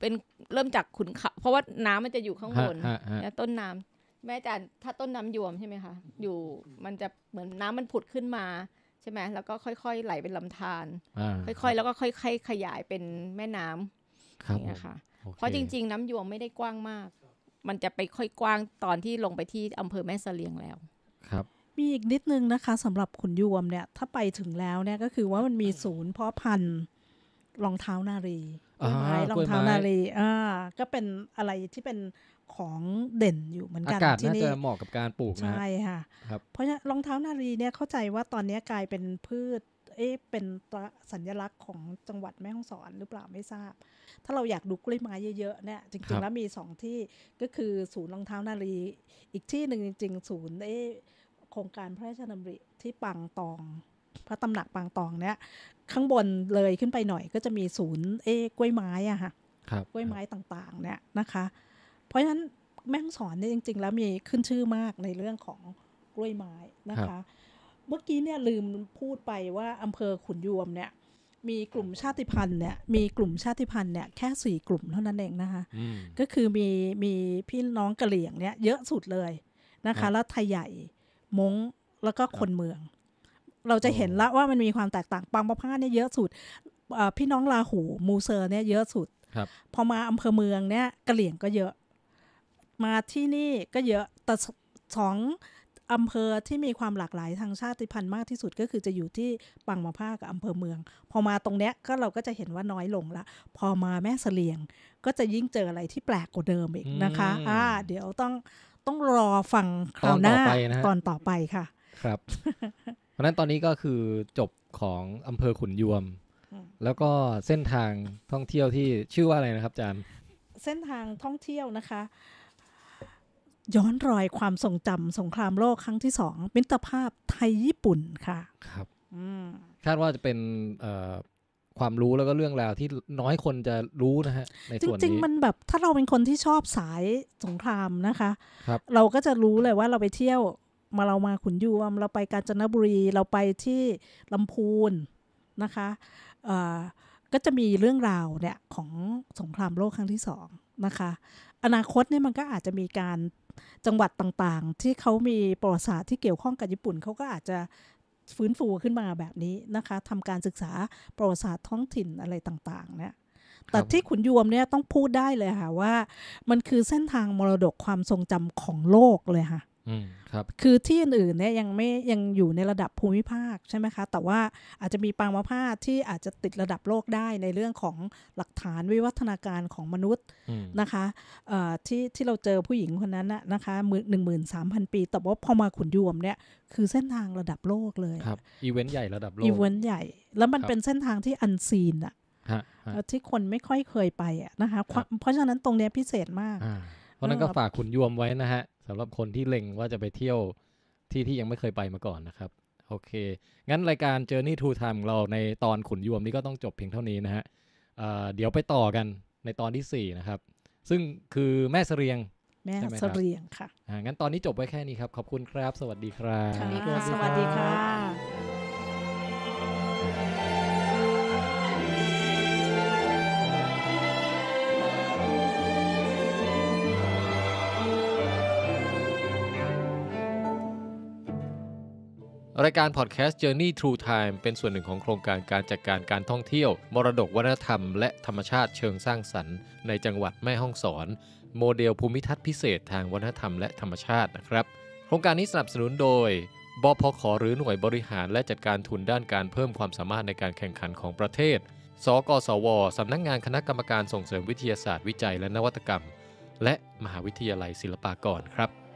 เป็นเริ่มจากขุนเขาเพราะว่าน้ำมันจะอยู่ข้างบนแล้วต้นน้ำแม่อาจารย์ถ้าต้นน้ำยวมใช่ไหมคะอยู่มันจะเหมือนน้ำมันผุดขึ้นมา ใช่ไหมแล้วก็ค่อยๆไหลเป็นลำธารค่อยๆแล้วก็ค่อยๆขยายเป็นแม่น้ำอย่างเงี้ยค่ะเพราะจริง ๆน้ำยวมไม่ได้กว้างมากมันจะไปค่อยกว้างตอนที่ลงไปที่อำเภอแม่สเสลียงแล้วครับ มีอีกนิดนึงนะคะสำหรับขุนยวมเนี่ย ถ้าไปถึงแล้วเนี่ยก็คือว่ามันมีศูนย์เพาะพันธุ์รองเท้านารี้ยไม้รองเท้านารีอ่าก็เป็นอะไรที่เป็นของเด่นอยู่เหมือนกันที่นี่จะเหมาะกับการปลูกนใช่ค่ะเพราะรองเท้านารีเนี่ยเข้าใจว่าตอนนี้กลายเป็นพืชเอ๊ะเป็นสัญญลักษณ์ของจังหวัดแม่ฮ่องสอนหรือเปล่าไม่ทราบ ถ้าเราอยากดูกล้วยไม้เยอะๆเนี่ย จริงๆแล้วมีสองที่ก็คือศูนย์รองเท้านารีอีกที่หนึ่งจริงๆศูนย์เอ๊ะโครงการพระราชดำริที่ปังตอง พระตำหนักปางตองเนี่ยข้างบนเลยขึ้นไปหน่อยก็จะมีศูนย์เอ๊กล้วยไม้อะค่ะกล้วยไม้ต่างๆเนี่ยนะคะ เพราะฉะนั้นแม่ฮ่องสอนเนี่ยจริงๆ แล้วมีขึ้นชื่อมากในเรื่องของกล้วยไม้นะคะเมื่อกี้เนี่ยลืมพูดไปว่าอำเภอขุนยวมเนี่ย มีกลุ่มชาติพันธุ์เนี่ยมีกลุ่มชาติพันธุ์เนี่ย แค่สี่กลุ่มเท่านั้นเองนะคะก็คือมีมี พี่น้องกะเหลี่ยงเนี่ย เยอะสุดเลยนะคะแล้วไทยใหญ่มงแล้วก็คนเมือง เราจะเห็นละว่ามันมีความแตกต่างปังประพาเนี่ยเยอะสุดพี่น้องลาหูมูเซอร์เนี่ยเยอะสุดพอมาอำเภอเมืองเนี่ยกะเหลี่ยงก็เยอะ มาที่นี่ก็เยอะแต่สองอำเภอที่มีความหลากหลายทางชาติพันธุ์มากที่สุดก็คือจะอยู่ที่ปังมาภาากับอำเภอเมือง พอมาตรงเนี้ยก็เราก็จะเห็นว่าน้อยลงละ พอมาแม่เสลียงก็จะยิ่งเจออะไรที่แปลกกว่าเดิมอีกนะคะอ่าเดี๋ยวต้องต้องรอฟังคราวหน้าตอนต่อไปค่ะ ครับ เพราะนั้นตอนนี้ก็คือจบของอำเภอขุนยวม แล้วก็เส้นทางท่องเที่ยวที่ชื่อว่าอะไรนะครับอาจารย์เส้นทางท่องเที่ยวนะคะย้อนรอยความทรงจำสงครามโลกครั้งที่สองมิตรภาพไทยญี่ปุ่นค่ะครับคาดว่าจะเป็นความรู้แล้วก็เรื่องราวที่น้อยคนจะรู้นะฮะ ในส่วนนี้จริงๆมันแบบถ้าเราเป็นคนที่ชอบสายสงครามนะคะครเราก็จะรู้เลยว่าเราไปเที่ยวมาเรามาขุนยวม เราไปกาญจนบุรีเราไปที่ลำพูนนะคะก็จะมีเรื่องราวเนี่ยของสงครามโลกครั้งที่สองนะคะ อนาคตเนี่ยมันก็อาจจะมีการจังหวัดต่างๆ ที่เขามีประวัติศาสตร์ที่เกี่ยวข้องกับญี่ปุ่น เขาก็อาจจะฟื้นฟูขึ้นมาแบบนี้นะคะทำการศึกษาประวัติศาสตร์ท้องถิ่นอะไรต่างๆเนี่ยแต่ที่ขุนยวมเนี่ยต้องพูดได้เลยค่ะว่า มันคือเส้นทางมรดกความทรงจำของโลกเลยค่ะครับคือที่อื่นๆเนี่ยยังไม่ยังอยู่ในระดับภูมิภาคใช่ไหมคะ แต่ว่าอาจจะมีปางมะพร้าที่อาจจะติดระดับโลกได้ในเรื่องของหลักฐานวิวัฒนาการของมนุษย์นะคะที่ที่เราเจอผู้หญิงคนนั้นนะคะหนึ่งหมื่นสามพันปีแต่ว่าพอมาขุนยวมเนี่ยคือเส้นทางระดับโลกเลยครับอีเวนต์ใหญ่ระดับโลกอีเวนต์ใหญ่แล้วมันเป็นเส้นทางที่อันซีนอะที่คนไม่ค่อยเคยไปอะนะคะเพราะฉะนั้นตรงเนี้ยพิเศษมากเพราะนั้นก็ฝากขุนยวมไว้นะฮะสำหรับคนที่เล็งว่าจะไปเที่ยวที่ที่ยังไม่เคยไปมาก่อนนะครับ โอเค งั้นรายการ Journey to Time ของเราในตอนขุนยวมนี้ก็ต้องจบเพียงเท่านี้นะฮะเเดี๋ยวไปต่อกันในตอนที่ 4 นะครับ ซึ่งคือแม่เสรียงแม่เสรียงค่ะงั้นตอนนี้จบไว้แค่นี้ครับ ขอบคุณครับ สวัสดีครับสวัสดีค่ะรายการพอดแคสต์ Journey t h r o u g Time เป็นส่วนหนึ่งของโครงการการจัดการการท่องเที่ยว มรดกวัฒนธรรมและธรรมชาติเชิงสร้างสรรค์ในจังหวัดแม่ฮ่องสอน โมเดลภูมิทัศน์พิเศษทางวัฒนธรรมและธรรมชาตินะครับ โครงการนี้สนับสนุนโดย บพขหรือหน่วยบริหารและจัดการทุนด้านการเพิ่มความสามารถในการแข่งขันของประเทศ สกสวสำนักงงานคณะกรรมการส่งเสริมวิทยาศาสตร์วิจัยและนวัตกรรม และมหาวิทยาลัยศิลปากรครับ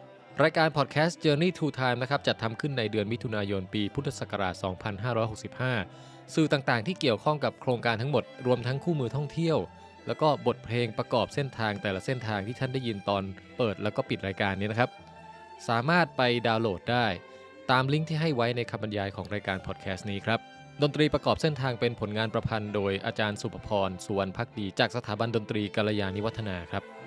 รายการพอดแคสต์ Journey to Time นะครับจัดทำขึ้นในเดือนมิถุนายนปีพุทธศักราช 2565 สื่อต่างๆ ที่เกี่ยวข้องกับโครงการทั้งหมด รวมทั้งคู่มือท่องเที่ยว แล้วก็บทเพลงประกอบเส้นทางแต่ละเส้นทางที่ท่านได้ยินตอนเปิดแล้วก็ปิดรายการนี้นะครับ สามารถไปดาวน์โหลดได้ ตามลิงก์ที่ให้ไว้ในคำบรรยายของรายการพอดแคสต์นี้ครับดนตรีประกอบเส้นทางเป็นผลงานประพันธ์ โดย อาจารย์สุภพรสุวรรณพักดีจากสถาบันดนตรีกาลยานิวัฒนาครับ